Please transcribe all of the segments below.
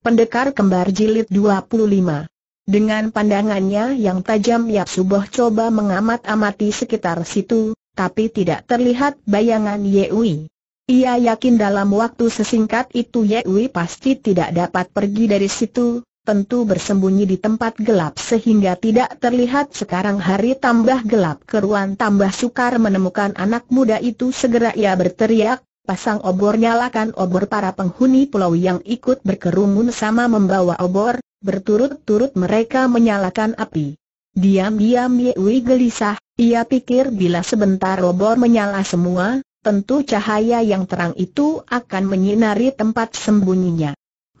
Pendekar Kembar Jilid 25 Dengan pandangannya yang tajam Yap Suboh coba mengamat-amati sekitar situ, tapi tidak terlihat bayangan Yewi. Ia yakin dalam waktu sesingkat itu Yewi pasti tidak dapat pergi dari situ, tentu bersembunyi di tempat gelap sehingga tidak terlihat sekarang hari tambah gelap keruan tambah sukar menemukan anak muda itu segera ia berteriak, pasang obor nyalakan obor para penghuni pulau yang ikut berkerumun sama membawa obor, berturut-turut mereka menyalakan api. Diam-diam Yewi gelisah, ia pikir bila sebentar obor menyala semua, tentu cahaya yang terang itu akan menyinari tempat sembunyinya.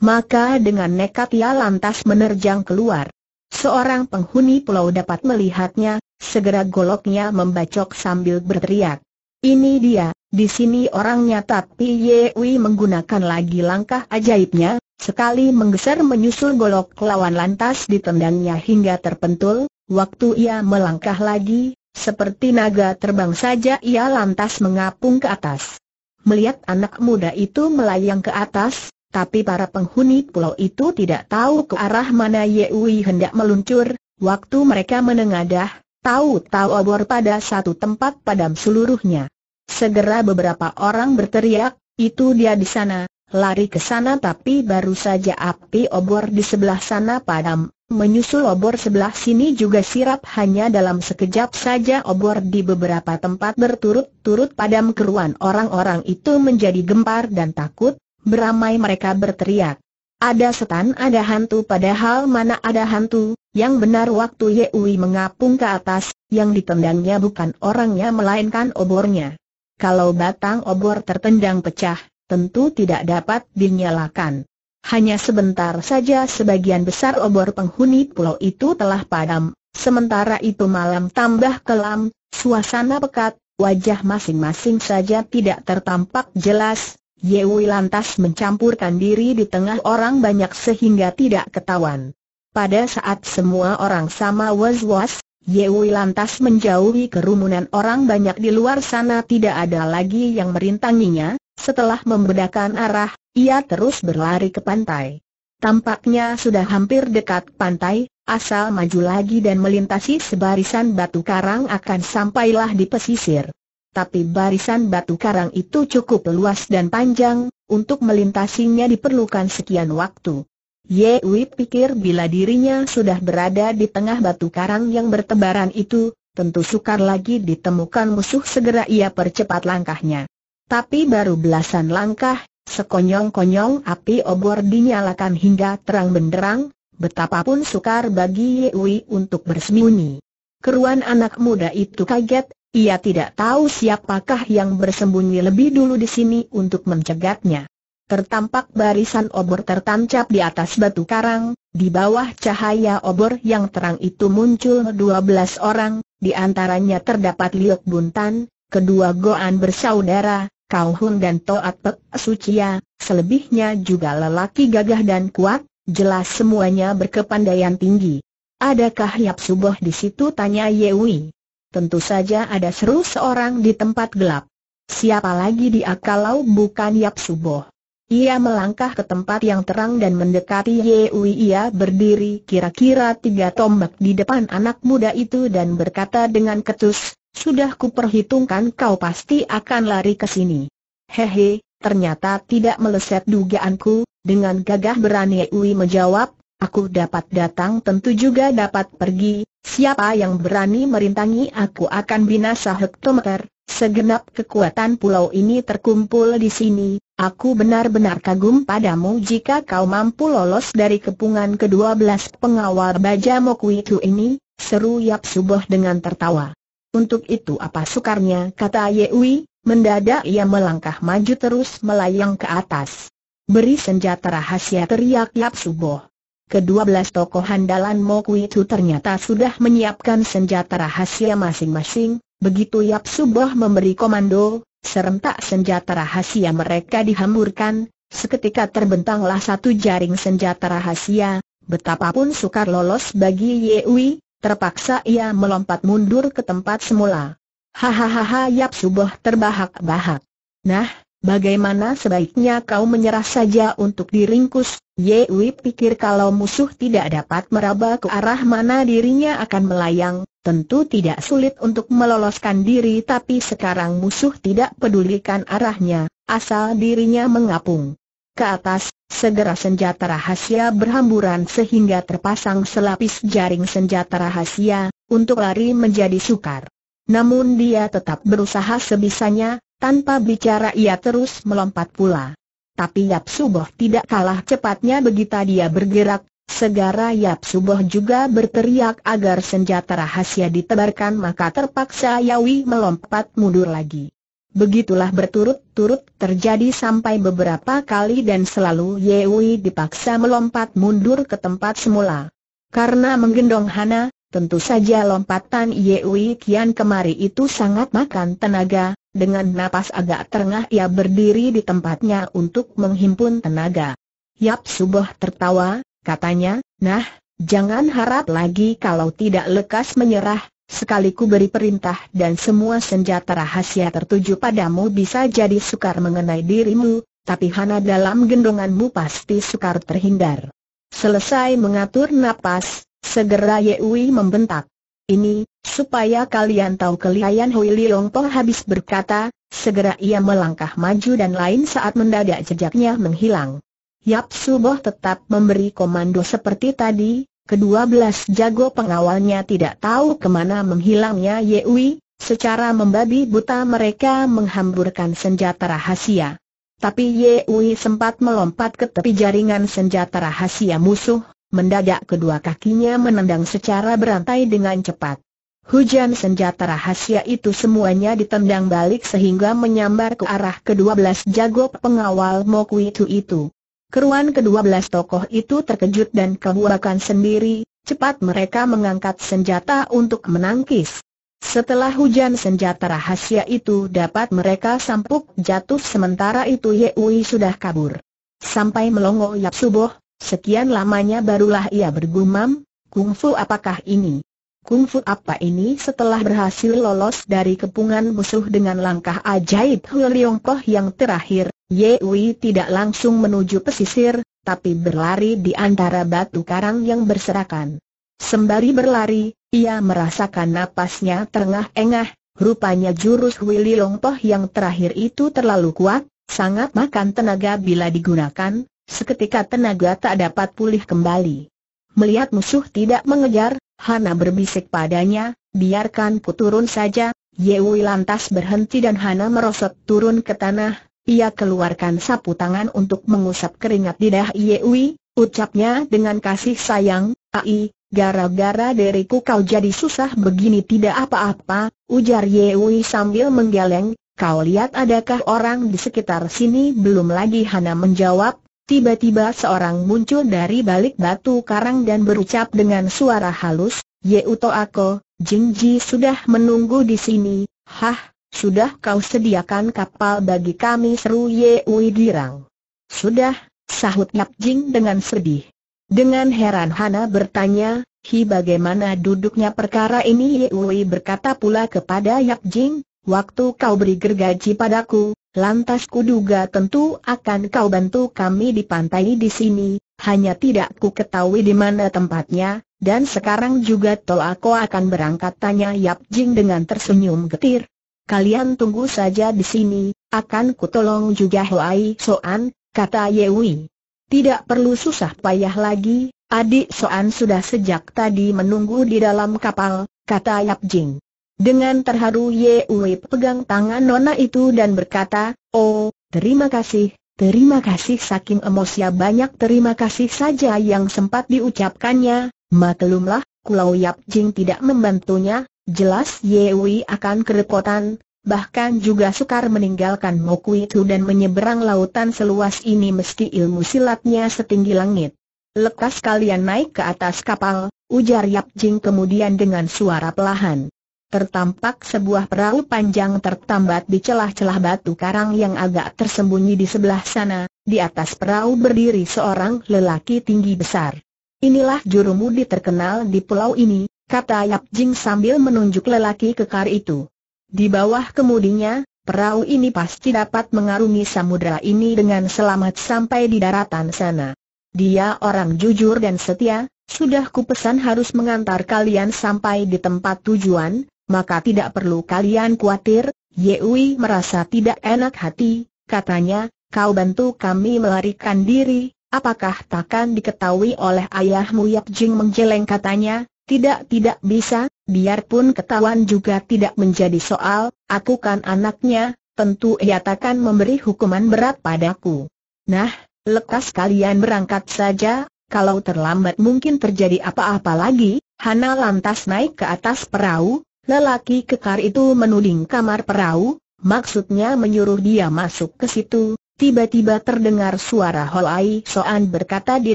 Maka dengan nekat ia lantas menerjang keluar. Seorang penghuni pulau dapat melihatnya, segera goloknya membacok sambil berteriak. Ini dia, di sini orangnya tapi Yewi menggunakan lagi langkah ajaibnya, sekali menggeser menyusul golok lawan lantas ditendangnya hingga terpentul, waktu ia melangkah lagi, seperti naga terbang saja ia lantas mengapung ke atas. Melihat anak muda itu melayang ke atas, tapi para penghuni pulau itu tidak tahu ke arah mana Yewi hendak meluncur, waktu mereka menengadah, tahu-tahu obor pada satu tempat padam seluruhnya. Segera beberapa orang berteriak, itu dia di sana, lari ke sana tapi baru saja api obor di sebelah sana padam, menyusul obor sebelah sini juga sirap hanya dalam sekejap saja obor di beberapa tempat berturut-turut padam keruan orang-orang itu menjadi gempar dan takut, beramai mereka berteriak. Ada setan ada hantu padahal mana ada hantu, yang benar waktu Yewi mengapung ke atas, yang ditendangnya bukan orangnya melainkan obornya kalau batang obor tertendang pecah, tentu tidak dapat dinyalakan. Hanya sebentar saja sebagian besar obor penghuni pulau itu telah padam, sementara itu malam tambah kelam, suasana pekat, wajah masing-masing saja tidak tertampak jelas, Yewi lantas mencampurkan diri di tengah orang banyak sehingga tidak ketahuan. Pada saat semua orang sama was-was, Yewi lantas menjauhi kerumunan orang banyak di luar sana tidak ada lagi yang merintanginya, setelah membedakan arah, ia terus berlari ke pantai. Tampaknya sudah hampir dekat pantai, asal maju lagi dan melintasi sebarisan batu karang akan sampailah di pesisir. Tapi barisan batu karang itu cukup luas dan panjang, untuk melintasinya diperlukan sekian waktu. Ye Wei pikir bila dirinya sudah berada di tengah batu karang yang bertebaran itu, tentu sukar lagi ditemukan musuh segera ia percepat langkahnya. Tapi baru belasan langkah, sekonyong-konyong api obor dinyalakan hingga terang benderang, betapapun sukar bagi Ye Wei untuk bersembunyi. Keruan anak muda itu kaget, ia tidak tahu siapakah yang bersembunyi lebih dulu di sini untuk mencegatnya tertampak barisan obor tertancap di atas batu karang, di bawah cahaya obor yang terang itu muncul 12 orang, di antaranya terdapat Liok Buntan, kedua Goan bersaudara, Kau Hun dan Toat Pek Sucia, selebihnya juga lelaki gagah dan kuat, jelas semuanya berkepandaian tinggi. Adakah Yap Suboh di situ? tanya Yewi. Tentu saja ada seru seorang di tempat gelap. Siapa lagi di akalau bukan Yap Suboh? Ia melangkah ke tempat yang terang dan mendekati Yewi ia berdiri kira-kira tiga tombak di depan anak muda itu dan berkata dengan ketus, sudah kuperhitungkan kau pasti akan lari ke sini. Hehe, ternyata tidak meleset dugaanku, dengan gagah berani Yewi menjawab, aku dapat datang tentu juga dapat pergi, siapa yang berani merintangi aku akan binasa hektometer, segenap kekuatan pulau ini terkumpul di sini, Aku benar-benar kagum padamu jika kau mampu lolos dari kepungan kedua belas pengawal baja Mokwitu ini, seru Yap Suboh dengan tertawa. Untuk itu apa sukarnya, kata Yewi, mendadak ia melangkah maju terus melayang ke atas. Beri senjata rahasia teriak Yap Suboh. Kedua belas tokoh handalan Mokwitu ternyata sudah menyiapkan senjata rahasia masing-masing, begitu Yap Suboh memberi komando, Serentak senjata rahasia mereka dihamburkan, seketika terbentanglah satu jaring senjata rahasia, betapapun sukar lolos bagi Yewi, terpaksa ia melompat mundur ke tempat semula. Hahaha Yap Suboh terbahak-bahak. Nah, Bagaimana sebaiknya kau menyerah saja untuk diringkus? Yewi pikir kalau musuh tidak dapat meraba ke arah mana dirinya akan melayang, tentu tidak sulit untuk meloloskan diri tapi sekarang musuh tidak pedulikan arahnya, asal dirinya mengapung ke atas, segera senjata rahasia berhamburan sehingga terpasang selapis jaring senjata rahasia, untuk lari menjadi sukar. Namun dia tetap berusaha sebisanya, tanpa bicara ia terus melompat pula. Tapi Yap Suboh tidak kalah cepatnya begitu dia bergerak, segara Yap Suboh juga berteriak agar senjata rahasia ditebarkan maka terpaksa Yawi melompat mundur lagi. Begitulah berturut-turut terjadi sampai beberapa kali dan selalu Yewi dipaksa melompat mundur ke tempat semula. Karena menggendong Hana, tentu saja lompatan Yewi kian kemari itu sangat makan tenaga, dengan napas agak terengah ia berdiri di tempatnya untuk menghimpun tenaga. Yap Suboh tertawa, katanya, nah, jangan harap lagi kalau tidak lekas menyerah, sekali ku beri perintah dan semua senjata rahasia tertuju padamu bisa jadi sukar mengenai dirimu, tapi hana dalam gendonganmu pasti sukar terhindar. Selesai mengatur napas, segera Yewi membentak ini, supaya kalian tahu kelihayan Hui Leong Pong habis berkata, segera ia melangkah maju dan lain saat mendadak jejaknya menghilang. Yap Suboh tetap memberi komando seperti tadi, kedua belas jago pengawalnya tidak tahu kemana menghilangnya Ye Yewi, secara membabi buta mereka menghamburkan senjata rahasia. Tapi Ye Yewi sempat melompat ke tepi jaringan senjata rahasia musuh, Mendadak kedua kakinya menendang secara berantai dengan cepat. Hujan senjata rahasia itu semuanya ditendang balik sehingga menyambar ke arah kedua belas jago pengawal Mokwitu itu. Keruan kedua belas tokoh itu terkejut dan kebuakan sendiri, cepat mereka mengangkat senjata untuk menangkis. Setelah hujan senjata rahasia itu dapat mereka sampuk jatuh sementara itu Yeui sudah kabur. Sampai melongo Yap Suboh, Sekian lamanya barulah ia bergumam, kungfu apakah ini? Kungfu apa ini setelah berhasil lolos dari kepungan musuh dengan langkah ajaib Leong Koh yang terakhir, Ye Wei tidak langsung menuju pesisir, tapi berlari di antara batu karang yang berserakan. Sembari berlari, ia merasakan napasnya terengah-engah, rupanya jurus Leong Koh yang terakhir itu terlalu kuat, sangat makan tenaga bila digunakan, Seketika tenaga tak dapat pulih kembali. Melihat musuh tidak mengejar, Hana berbisik padanya, biarkan ku turun saja, Yewi lantas berhenti dan Hana merosot turun ke tanah, ia keluarkan sapu tangan untuk mengusap keringat di dah Yewi, ucapnya dengan kasih sayang, Ai, gara-gara diriku kau jadi susah begini tidak apa-apa, ujar Yewi sambil menggeleng, kau lihat adakah orang di sekitar sini belum lagi Hana menjawab, Tiba-tiba seorang muncul dari balik batu karang dan berucap dengan suara halus, Yeuto Ako, Jingji sudah menunggu di sini, hah, sudah kau sediakan kapal bagi kami seru Yeui Girang. Sudah, sahut Yap Jing dengan sedih. Dengan heran Hana bertanya, Hi bagaimana duduknya perkara ini Yeui berkata pula kepada Yap Jing, waktu kau beri gergaji padaku, Lantas kuduga tentu akan kau bantu kami di pantai di sini, hanya tidak ku ketahui di mana tempatnya, dan sekarang juga toh aku akan berangkat tanya Yap Jing dengan tersenyum getir. Kalian tunggu saja di sini, akan kutolong juga Hoai Soan, kata Ye Yewi. Tidak perlu susah payah lagi, adik Soan sudah sejak tadi menunggu di dalam kapal, kata Yap Jing. Dengan terharu Ye Wei pegang tangan Nona itu dan berkata, Oh, terima kasih, terima kasih saking emosia banyak terima kasih saja yang sempat diucapkannya, maklumlah, Kulau Yap Jing tidak membantunya, jelas Ye Wei akan kerepotan, Bahkan juga sukar meninggalkan Moku itu dan menyeberang lautan seluas ini meski ilmu silatnya setinggi langit. Lekas kalian naik ke atas kapal, ujar Yap Jing kemudian dengan suara pelahan tertampak sebuah perahu panjang tertambat di celah-celah batu karang yang agak tersembunyi di sebelah sana, di atas perahu berdiri seorang lelaki tinggi besar. Inilah juru mudi terkenal di pulau ini, kata Yap Jing sambil menunjuk lelaki kekar itu. Di bawah kemudinya, perahu ini pasti dapat mengarungi samudera ini dengan selamat sampai di daratan sana. Dia orang jujur dan setia, sudah kupesan harus mengantar kalian sampai di tempat tujuan, maka tidak perlu kalian khawatir, Yewi merasa tidak enak hati, katanya, kau bantu kami melarikan diri, apakah takkan diketahui oleh ayahmu Yap Jing menjeleng katanya, tidak tidak bisa, biarpun ketahuan juga tidak menjadi soal, aku kan anaknya, tentu ia takkan memberi hukuman berat padaku. Nah, lekas kalian berangkat saja, kalau terlambat mungkin terjadi apa-apa lagi, Hana lantas naik ke atas perahu, Lelaki kekar itu menuding kamar perahu, maksudnya menyuruh dia masuk ke situ. Tiba-tiba terdengar suara Holai Soan berkata di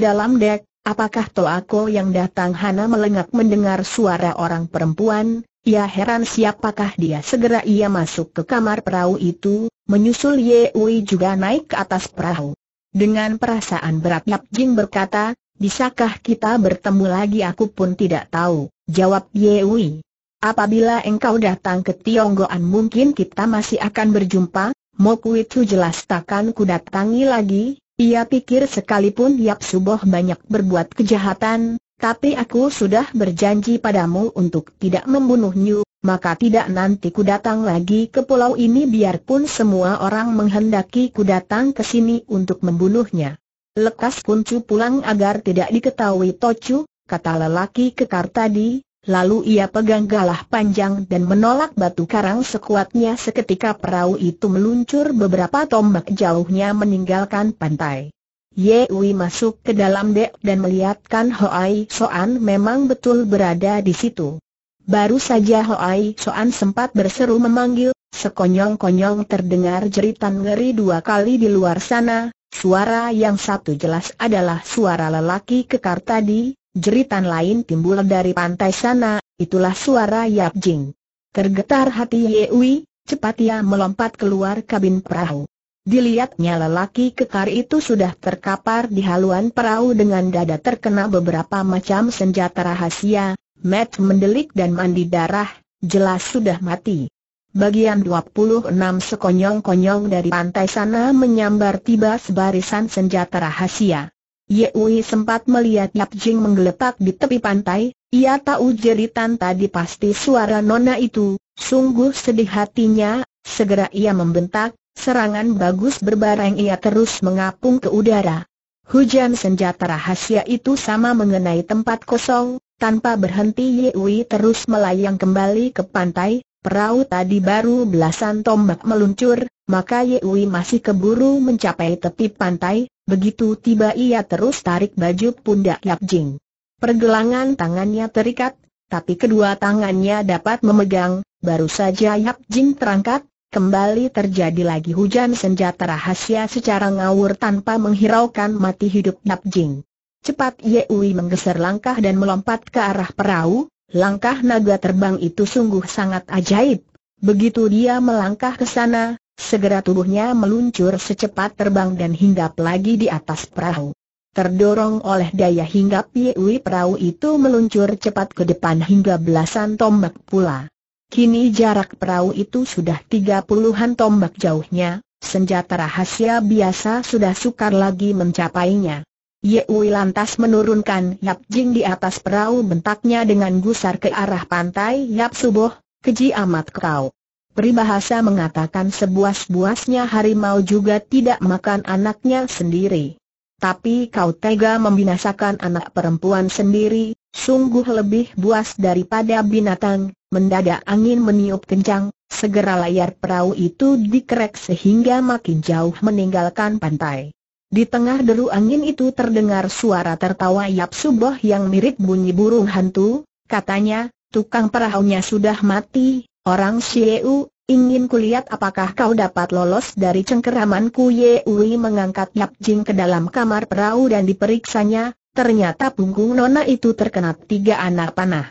dalam dek, apakah Toako yang datang Hana melengak mendengar suara orang perempuan, ia ya heran siapakah dia segera ia masuk ke kamar perahu itu, menyusul Ye Wei juga naik ke atas perahu. Dengan perasaan berat Yap Jing berkata, bisakah kita bertemu lagi aku pun tidak tahu, jawab Ye Wei. Apabila engkau datang ke Tionggoan mungkin kita masih akan berjumpa, Moku itu jelas takkan ku datangi lagi, ia pikir sekalipun Yap Suboh banyak berbuat kejahatan, tapi aku sudah berjanji padamu untuk tidak membunuhnya, maka tidak nanti ku datang lagi ke pulau ini biarpun semua orang menghendaki ku datang ke sini untuk membunuhnya. Lekas kuncu pulang agar tidak diketahui Tocu, kata lelaki kekar tadi, Lalu ia pegang galah panjang dan menolak batu karang sekuatnya seketika perahu itu meluncur beberapa tombak jauhnya meninggalkan pantai. Ye Wei masuk ke dalam dek dan melihatkan Hoai Soan memang betul berada di situ. Baru saja Hoai Soan sempat berseru memanggil, sekonyong-konyong terdengar jeritan ngeri dua kali di luar sana, suara yang satu jelas adalah suara lelaki kekar tadi, Jeritan lain timbul dari pantai sana, itulah suara Yap Jing. Tergetar hati Ye Yewi, cepat ia melompat keluar kabin perahu. Dilihatnya lelaki kekar itu sudah terkapar di haluan perahu dengan dada terkena beberapa macam senjata rahasia, Matt mendelik dan mandi darah, jelas sudah mati. Bagian 26 sekonyong-konyong dari pantai sana menyambar tiba sebarisan senjata rahasia. Yewi sempat melihat Yap Jing menggeletak di tepi pantai, ia tahu jeritan tadi pasti suara nona itu, sungguh sedih hatinya, segera ia membentak, serangan bagus berbareng ia terus mengapung ke udara. Hujan senjata rahasia itu sama mengenai tempat kosong, tanpa berhenti Yewi terus melayang kembali ke pantai, perahu tadi baru belasan tombak meluncur, maka Yewi masih keburu mencapai tepi pantai, Begitu tiba ia terus tarik baju pundak Yap Jing. Pergelangan tangannya terikat, tapi kedua tangannya dapat memegang, baru saja Yap Jing terangkat, kembali terjadi lagi hujan senjata rahasia secara ngawur tanpa menghiraukan mati hidup Yap Jing. Cepat Ye Ui menggeser langkah dan melompat ke arah perahu, langkah naga terbang itu sungguh sangat ajaib. Begitu dia melangkah ke sana, Segera tubuhnya meluncur secepat terbang dan hinggap lagi di atas perahu. Terdorong oleh daya hinggap Yewi perahu itu meluncur cepat ke depan hingga belasan tombak pula. Kini jarak perahu itu sudah tiga puluhan tombak jauhnya, senjata rahasia biasa sudah sukar lagi mencapainya. Yewi lantas menurunkan Yap Jing di atas perahu bentaknya dengan gusar ke arah pantai Yap Suboh, keji amat kau. Peribahasa mengatakan sebuas-buasnya harimau juga tidak makan anaknya sendiri. Tapi kau tega membinasakan anak perempuan sendiri, sungguh lebih buas daripada binatang, mendadak angin meniup kencang, segera layar perahu itu dikerek sehingga makin jauh meninggalkan pantai. Di tengah deru angin itu terdengar suara tertawa Yap Suboh yang mirip bunyi burung hantu, katanya, tukang perahunya sudah mati, Orang Xieu, ingin kulihat apakah kau dapat lolos dari cengkeramanku Ui mengangkat Yap Jing ke dalam kamar perahu dan diperiksanya, ternyata punggung Nona itu terkena tiga anak panah.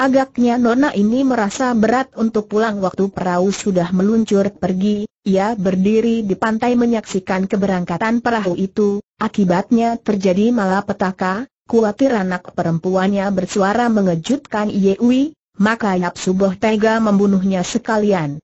Agaknya Nona ini merasa berat untuk pulang waktu perahu sudah meluncur pergi, ia berdiri di pantai menyaksikan keberangkatan perahu itu, akibatnya terjadi malapetaka, Kuatir anak perempuannya bersuara mengejutkan Ui, maka Yap Suboh tega membunuhnya sekalian.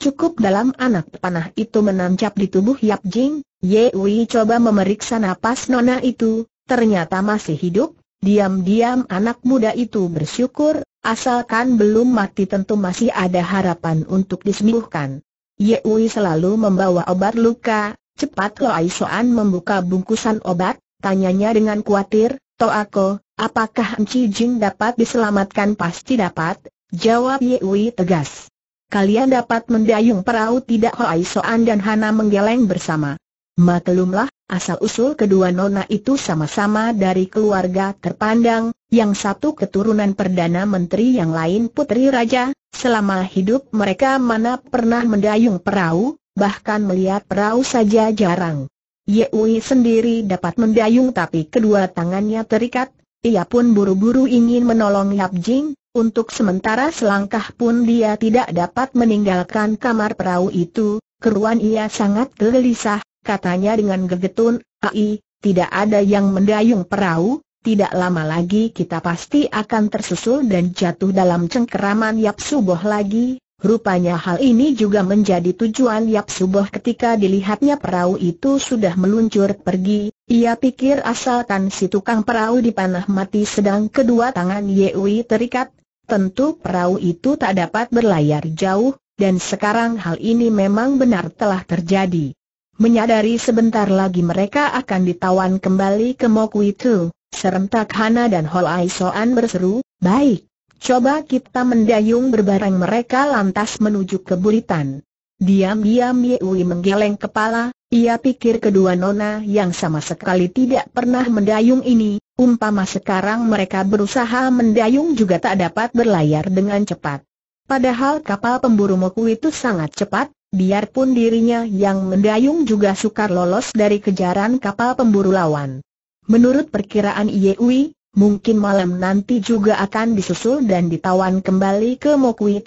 Cukup dalam anak panah itu menancap di tubuh Yap Jing, Ye Wei coba memeriksa napas nona itu, ternyata masih hidup, diam-diam anak muda itu bersyukur, asalkan belum mati tentu masih ada harapan untuk disembuhkan. Ye Wei selalu membawa obat luka, cepat lo Aisoan membuka bungkusan obat, tanyanya dengan khawatir, Toako, apakah Enci Jin dapat diselamatkan? Pasti dapat, jawab Yewi tegas. Kalian dapat mendayung perahu tidak Hoai Soan dan Hana menggeleng bersama. Maklumlah, asal-usul kedua nona itu sama-sama dari keluarga terpandang, yang satu keturunan Perdana Menteri yang lain Putri Raja, selama hidup mereka mana pernah mendayung perahu, bahkan melihat perahu saja jarang. Yewi sendiri dapat mendayung tapi kedua tangannya terikat, ia pun buru-buru ingin menolong Yap Jing, untuk sementara selangkah pun dia tidak dapat meninggalkan kamar perahu itu, keruan ia sangat gelisah, katanya dengan gegetun, ai, tidak ada yang mendayung perahu, tidak lama lagi kita pasti akan tersusul dan jatuh dalam cengkeraman Yap Suboh lagi, Rupanya hal ini juga menjadi tujuan Yap Suboh ketika dilihatnya perahu itu sudah meluncur pergi, ia pikir asalkan si tukang perahu dipanah mati sedang kedua tangan Yewi terikat, tentu perahu itu tak dapat berlayar jauh, dan sekarang hal ini memang benar telah terjadi. Menyadari sebentar lagi mereka akan ditawan kembali ke Mokwitu, serentak Hana dan Holaisoan berseru, baik, Coba kita mendayung berbareng mereka lantas menuju ke Buritan. Diam-diam Yewi menggeleng kepala, ia pikir kedua nona yang sama sekali tidak pernah mendayung ini, umpama sekarang mereka berusaha mendayung juga tak dapat berlayar dengan cepat. Padahal kapal pemburu Moku itu sangat cepat, biarpun dirinya yang mendayung juga sukar lolos dari kejaran kapal pemburu lawan. Menurut perkiraan Yewi, mungkin malam nanti juga akan disusul dan ditawan kembali ke Mokui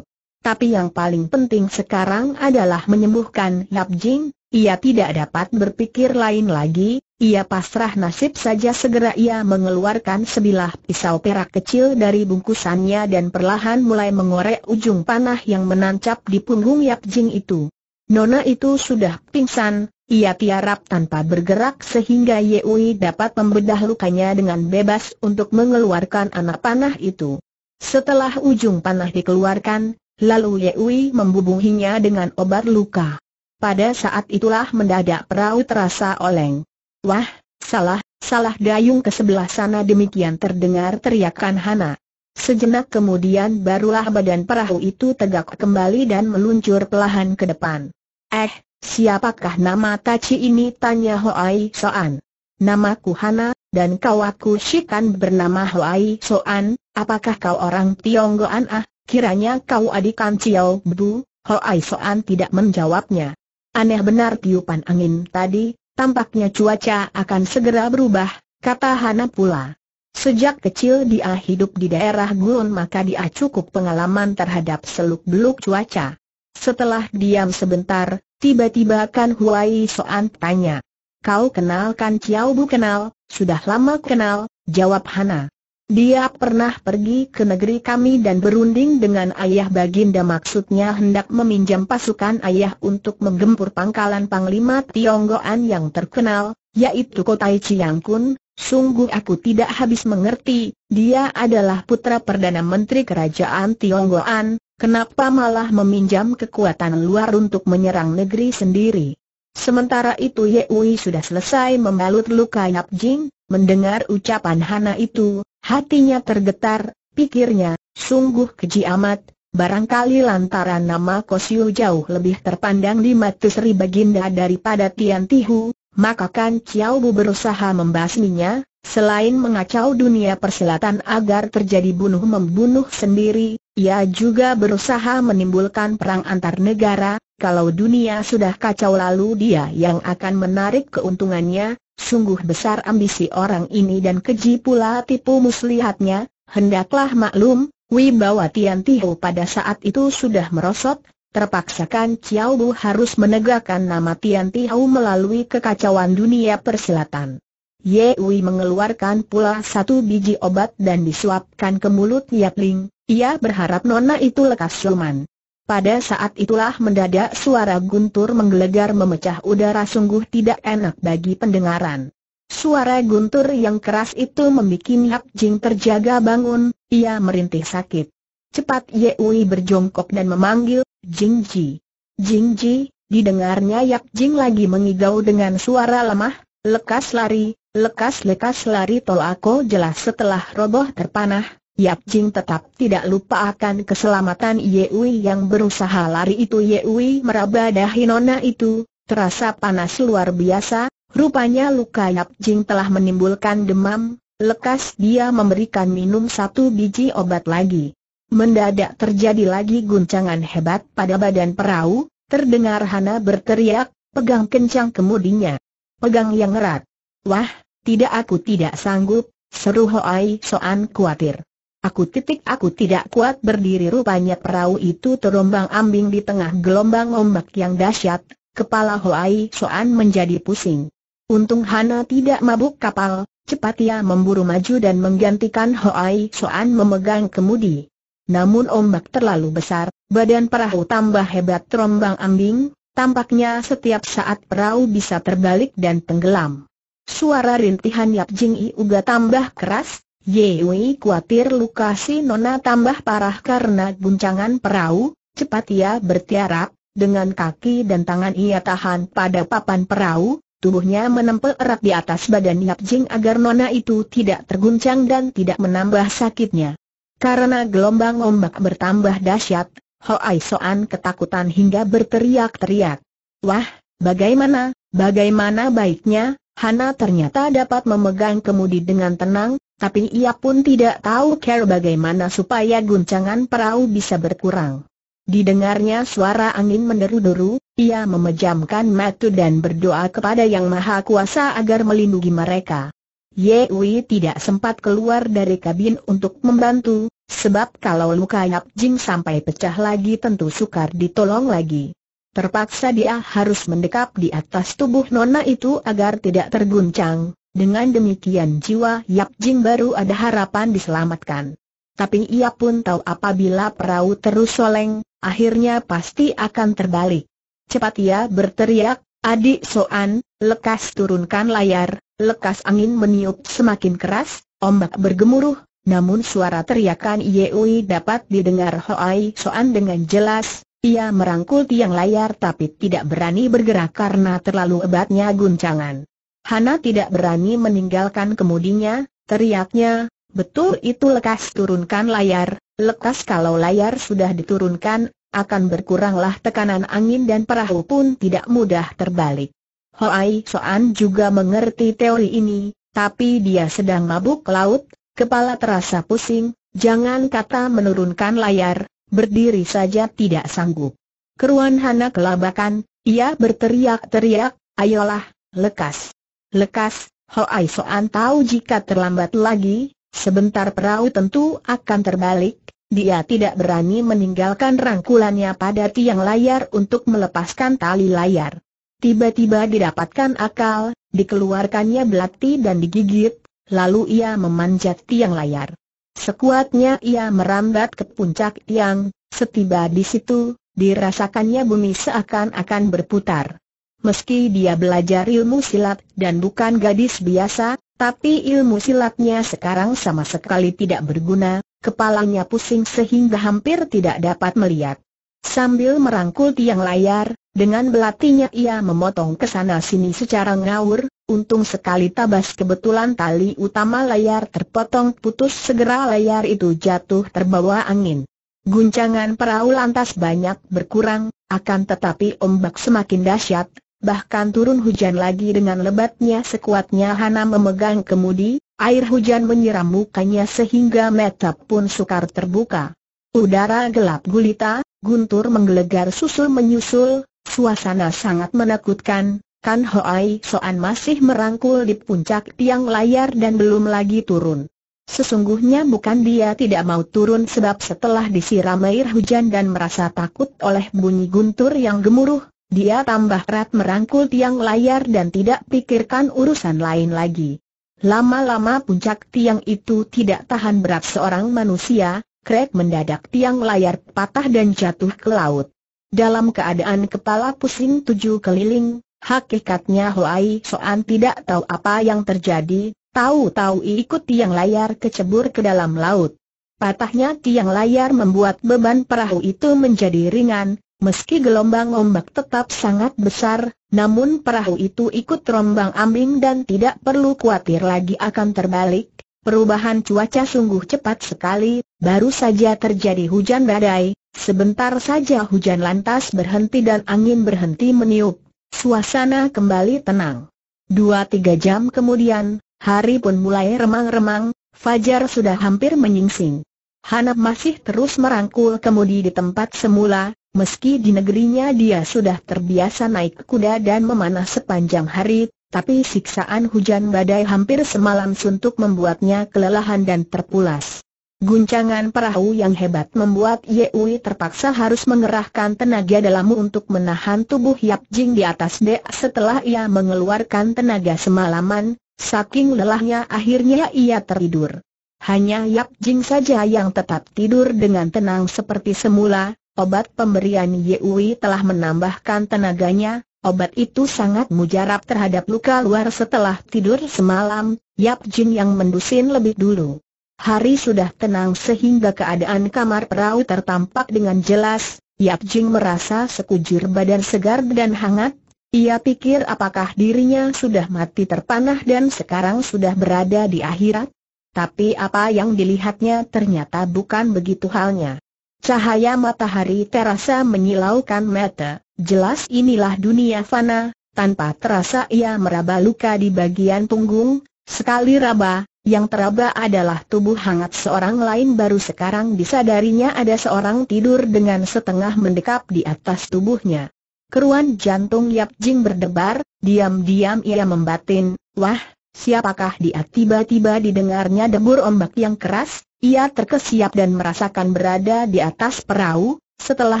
Tapi yang paling penting sekarang adalah menyembuhkan Yap Jing, ia tidak dapat berpikir lain lagi, ia pasrah nasib saja segera ia mengeluarkan sebilah pisau perak kecil dari bungkusannya dan perlahan mulai mengorek ujung panah yang menancap di punggung Yap Jing itu. Nona itu sudah pingsan, ia tiarap tanpa bergerak sehingga Yeui dapat membedah lukanya dengan bebas untuk mengeluarkan anak panah itu. Setelah ujung panah dikeluarkan, lalu Yeui membubuhinya dengan obat luka. Pada saat itulah mendadak perahu terasa oleng. Wah, salah, salah dayung ke sebelah sana demikian terdengar teriakan Hana. Sejenak kemudian barulah badan perahu itu tegak kembali dan meluncur pelahan ke depan. Eh, Siapakah nama Tachi ini? Tanya Hoai Soan. Namaku Hana, dan kau aku Shikan bernama Hoai Soan, apakah kau orang Tionggoan ah? Kiranya kau adikan Ciao Bu, Hoai Soan tidak menjawabnya. Aneh benar tiupan angin tadi, tampaknya cuaca akan segera berubah, kata Hana pula. Sejak kecil dia hidup di daerah gurun maka dia cukup pengalaman terhadap seluk-beluk cuaca. Setelah diam sebentar, tiba-tiba Kan Huai Soan tanya. Kau kenal Kan Chiao Bu kenal, sudah lama kenal, jawab Hana. Dia pernah pergi ke negeri kami dan berunding dengan ayah Baginda maksudnya hendak meminjam pasukan ayah untuk menggempur pangkalan Panglima Tionggoan yang terkenal, yaitu Kotai Chiangkun, sungguh aku tidak habis mengerti, dia adalah putra Perdana Menteri Kerajaan Tionggoan, Kenapa malah meminjam kekuatan luar untuk menyerang negeri sendiri? Sementara itu Ye Ui sudah selesai membalut luka Yap Jing, mendengar ucapan Hana itu, hatinya tergetar, pikirnya, sungguh keji amat, barangkali lantaran nama Kosiu jauh lebih terpandang di mata Sri Baginda daripada Tian Tihu, maka Kan Chiao Bu berusaha membasminya, selain mengacau dunia persilatan agar terjadi bunuh-membunuh sendiri, ia juga berusaha menimbulkan perang antar negara, kalau dunia sudah kacau lalu dia yang akan menarik keuntungannya, sungguh besar ambisi orang ini dan keji pula tipu muslihatnya, hendaklah maklum, wibawa Tian Tihu pada saat itu sudah merosot, Terpaksa kan Chiao Bu harus menegakkan nama Tian Tiau melalui kekacauan dunia persilatan. Wei mengeluarkan pula satu biji obat dan disuapkan ke mulut Yap Ling, ia berharap nona itu lekas siuman. Pada saat itulah mendadak suara guntur menggelegar memecah udara sungguh tidak enak bagi pendengaran. Suara guntur yang keras itu membuat Yap Jing terjaga bangun, ia merintih sakit. Cepat Ye Wei berjongkok dan memanggil, Jing Ji, Jing Ji, didengarnya Yap Jing lagi mengigau dengan suara lemah, lekas lari, lekas-lekas lari tol aku jelas setelah roboh terpanah. Yap Jing tetap tidak lupa akan keselamatan Ye Wei yang berusaha lari itu Ye Wei meraba dahi nona itu, terasa panas luar biasa, rupanya luka Yap Jing telah menimbulkan demam, lekas dia memberikan minum satu biji obat lagi. Mendadak terjadi lagi guncangan hebat pada badan perahu, terdengar Hana berteriak, pegang kencang kemudinya. Pegang yang erat. Wah, tidak aku tidak sanggup, seru Hoai Soan khawatir. Aku titik aku tidak kuat berdiri rupanya perahu itu terombang ambing di tengah gelombang ombak yang dahsyat, kepala Hoai Soan menjadi pusing. Untung Hana tidak mabuk kapal, cepat ia memburu maju dan menggantikan Hoai Soan memegang kemudi. Namun ombak terlalu besar, badan perahu tambah hebat terombang ambing, tampaknya setiap saat perahu bisa terbalik dan tenggelam. Suara rintihan Yap Jing I Uga tambah keras, Ye Wei khawatir luka si Nona tambah parah karena guncangan perahu, cepat ia bertiarap, dengan kaki dan tangan ia tahan pada papan perahu, tubuhnya menempel erat di atas badan Yap Jing agar Nona itu tidak terguncang dan tidak menambah sakitnya. Karena gelombang ombak bertambah dahsyat, Ho Soan ketakutan hingga berteriak-teriak. Wah, bagaimana, bagaimana baiknya, Hana ternyata dapat memegang kemudi dengan tenang, tapi ia pun tidak tahu care bagaimana supaya guncangan perahu bisa berkurang. Didengarnya suara angin menderu-deru, ia memejamkan mata dan berdoa kepada Yang Maha Kuasa agar melindungi mereka. Ye Wei tidak sempat keluar dari kabin untuk membantu, sebab kalau luka Yap Jing sampai pecah lagi tentu sukar ditolong lagi. Terpaksa dia harus mendekap di atas tubuh nona itu agar tidak terguncang, dengan demikian jiwa Yap Jing baru ada harapan diselamatkan. Tapi ia pun tahu apabila perahu terus soleng, akhirnya pasti akan terbalik. Cepat ia berteriak, adik Soan, Lekas turunkan layar, lekas angin meniup semakin keras, ombak bergemuruh, namun suara teriakan Yeui dapat didengar Hoai Soan dengan jelas, ia merangkul tiang layar tapi tidak berani bergerak karena terlalu hebatnya guncangan. Hana tidak berani meninggalkan kemudinya, teriaknya, betul itu lekas turunkan layar, lekas kalau layar sudah diturunkan, akan berkuranglah tekanan angin dan perahu pun tidak mudah terbalik. Hoai Soan juga mengerti teori ini, tapi dia sedang mabuk laut, kepala terasa pusing, jangan kata menurunkan layar, berdiri saja tidak sanggup. Keruan Hana kelabakan, ia berteriak-teriak, ayolah, lekas. Lekas, Hoai Soan tahu jika terlambat lagi, sebentar perahu tentu akan terbalik, dia tidak berani meninggalkan rangkulannya pada tiang layar untuk melepaskan tali layar. Tiba-tiba didapatkan akal, dikeluarkannya belati dan digigit, lalu ia memanjat tiang layar. Sekuatnya ia merambat ke puncak tiang, setiba di situ, dirasakannya bumi seakan-akan berputar. Meski dia belajar ilmu silat dan bukan gadis biasa, tapi ilmu silatnya sekarang sama sekali tidak berguna, kepalanya pusing sehingga hampir tidak dapat melihat. Sambil merangkul tiang layar, dengan belatinya ia memotong ke sana sini secara ngawur, untung sekali tabas kebetulan tali utama layar terpotong putus segera layar itu jatuh terbawa angin. Guncangan perahu lantas banyak berkurang, akan tetapi ombak semakin dahsyat, bahkan turun hujan lagi dengan lebatnya sekuatnya Hana memegang kemudi, air hujan menyiram mukanya sehingga mata pun sukar terbuka. Udara gelap gulita, Guntur menggelegar susul menyusul, suasana sangat menakutkan, Kan Hoai Soan masih merangkul di puncak tiang layar dan belum lagi turun. Sesungguhnya bukan dia tidak mau turun sebab setelah disiram air hujan dan merasa takut oleh bunyi guntur yang gemuruh, dia tambah erat merangkul tiang layar dan tidak pikirkan urusan lain lagi. Lama-lama puncak tiang itu tidak tahan berat seorang manusia, krek mendadak tiang layar patah dan jatuh ke laut. Dalam keadaan kepala pusing tujuh keliling, hakikatnya Hoai Soan tidak tahu apa yang terjadi, tahu-tahu ikut tiang layar kecebur ke dalam laut. Patahnya tiang layar membuat beban perahu itu menjadi ringan, meski gelombang ombak tetap sangat besar, namun perahu itu ikut rombang ambing dan tidak perlu khawatir lagi akan terbalik, Perubahan cuaca sungguh cepat sekali, baru saja terjadi hujan badai, sebentar saja hujan lantas berhenti dan angin berhenti meniup. Suasana kembali tenang. Dua tiga jam kemudian, hari pun mulai remang-remang, Fajar sudah hampir menyingsing. Hanap masih terus merangkul kemudi di tempat semula, meski di negerinya dia sudah terbiasa naik kuda dan memanah sepanjang hari, tapi siksaan hujan badai hampir semalam suntuk membuatnya kelelahan dan terpulas. Guncangan perahu yang hebat membuat Ye Wei terpaksa harus mengerahkan tenaga dalam untuk menahan tubuh Yap Jing di atas dek setelah ia mengeluarkan tenaga semalaman, saking lelahnya akhirnya ia tertidur. Hanya Yap Jing saja yang tetap tidur dengan tenang seperti semula, obat pemberian Ye Wei telah menambahkan tenaganya, Obat itu sangat mujarab terhadap luka luar setelah tidur semalam, Yap Jin yang mendusin lebih dulu. Hari sudah tenang sehingga keadaan kamar perahu tertampak dengan jelas, Yap Jing merasa sekujur badan segar dan hangat, ia pikir apakah dirinya sudah mati terpanah dan sekarang sudah berada di akhirat? Tapi apa yang dilihatnya ternyata bukan begitu halnya. Cahaya matahari terasa menyilaukan mata, jelas inilah dunia fana, tanpa terasa ia meraba luka di bagian punggung, sekali raba, yang teraba adalah tubuh hangat seorang lain baru sekarang disadarinya ada seorang tidur dengan setengah mendekap di atas tubuhnya. Keruan jantung Yap Jing berdebar, diam-diam ia membatin, wah, siapakah dia tiba-tiba didengarnya debur ombak yang keras, ia terkesiap dan merasakan berada di atas perahu, setelah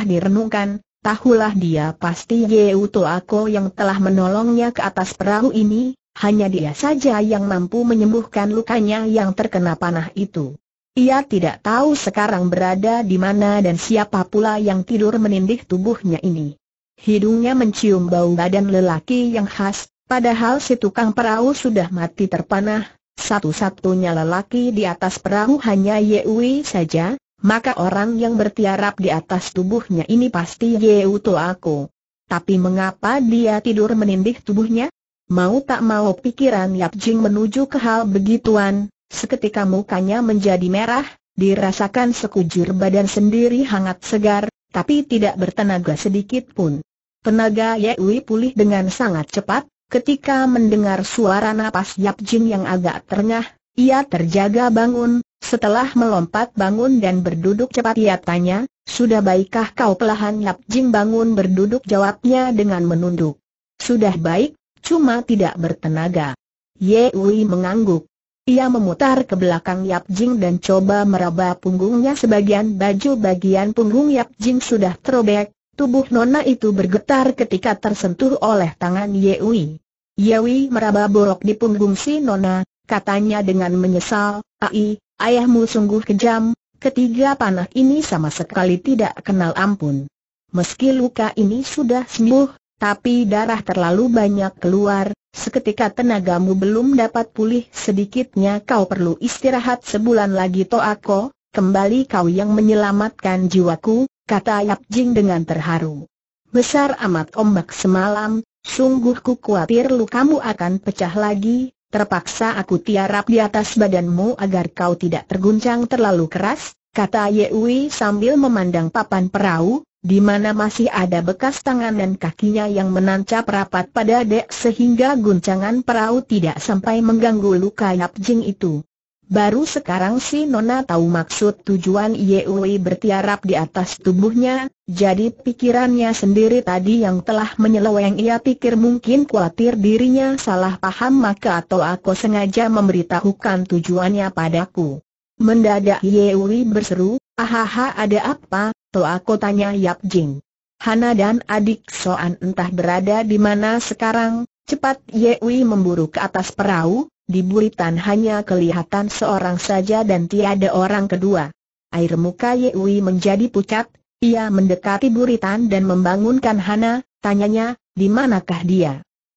direnungkan, tahulah dia pasti Yeuto Ako yang telah menolongnya ke atas perahu ini, hanya dia saja yang mampu menyembuhkan lukanya yang terkena panah itu. Ia tidak tahu sekarang berada di mana dan siapa pula yang tidur menindih tubuhnya ini. Hidungnya mencium bau badan lelaki yang khas, padahal si tukang perahu sudah mati terpanah, satu-satunya lelaki di atas perahu hanya Yewi saja, maka orang yang bertiarap di atas tubuhnya ini pasti Yewu aku. Tapi mengapa dia tidur menindih tubuhnya? Mau tak mau pikiran Yap Jing menuju ke hal begituan, seketika mukanya menjadi merah, dirasakan sekujur badan sendiri hangat segar, tapi tidak bertenaga sedikit pun. Tenaga Yewi pulih dengan sangat cepat, Ketika mendengar suara napas Yap Jin yang agak terengah, ia terjaga bangun, setelah melompat bangun dan berduduk cepat ia tanya, Sudah baikkah kau pelahan Yap Jin bangun berduduk jawabnya dengan menunduk. Sudah baik, cuma tidak bertenaga. Ye Ui mengangguk. Ia memutar ke belakang Yap Jing dan coba meraba punggungnya sebagian baju bagian punggung Yap Jing sudah terobek, Tubuh Nona itu bergetar ketika tersentuh oleh tangan Yewi. Yewi meraba borok di punggung si Nona, katanya dengan menyesal, Ai, ayahmu sungguh kejam, ketiga panah ini sama sekali tidak kenal ampun. Meski luka ini sudah sembuh, tapi darah terlalu banyak keluar, seketika tenagamu belum dapat pulih sedikitnya kau perlu istirahat sebulan lagi Toako, kembali kau yang menyelamatkan jiwaku, kata Yap Jing dengan terharu. Besar amat ombak semalam, sungguh ku khawatir lu kamu akan pecah lagi, terpaksa aku tiarap di atas badanmu agar kau tidak terguncang terlalu keras, kata Yewi sambil memandang papan perahu, di mana masih ada bekas tangan dan kakinya yang menancap rapat pada dek sehingga guncangan perahu tidak sampai mengganggu luka Yap Jing itu. Baru sekarang si Nona tahu maksud tujuan Yewi bertiarap di atas tubuhnya, jadi pikirannya sendiri tadi yang telah menyeleweng ia pikir mungkin khawatir dirinya salah paham maka atau aku sengaja memberitahukan tujuannya padaku. Mendadak Yewi berseru, ahaha ada apa, toh aku tanya Yap Jing. Hana dan adik Soan entah berada di mana sekarang, cepat Yewi memburu ke atas perahu, di buritan hanya kelihatan seorang saja dan tiada orang kedua. Air muka Yewi menjadi pucat, ia mendekati buritan dan membangunkan Hana, tanyanya, di manakah dia?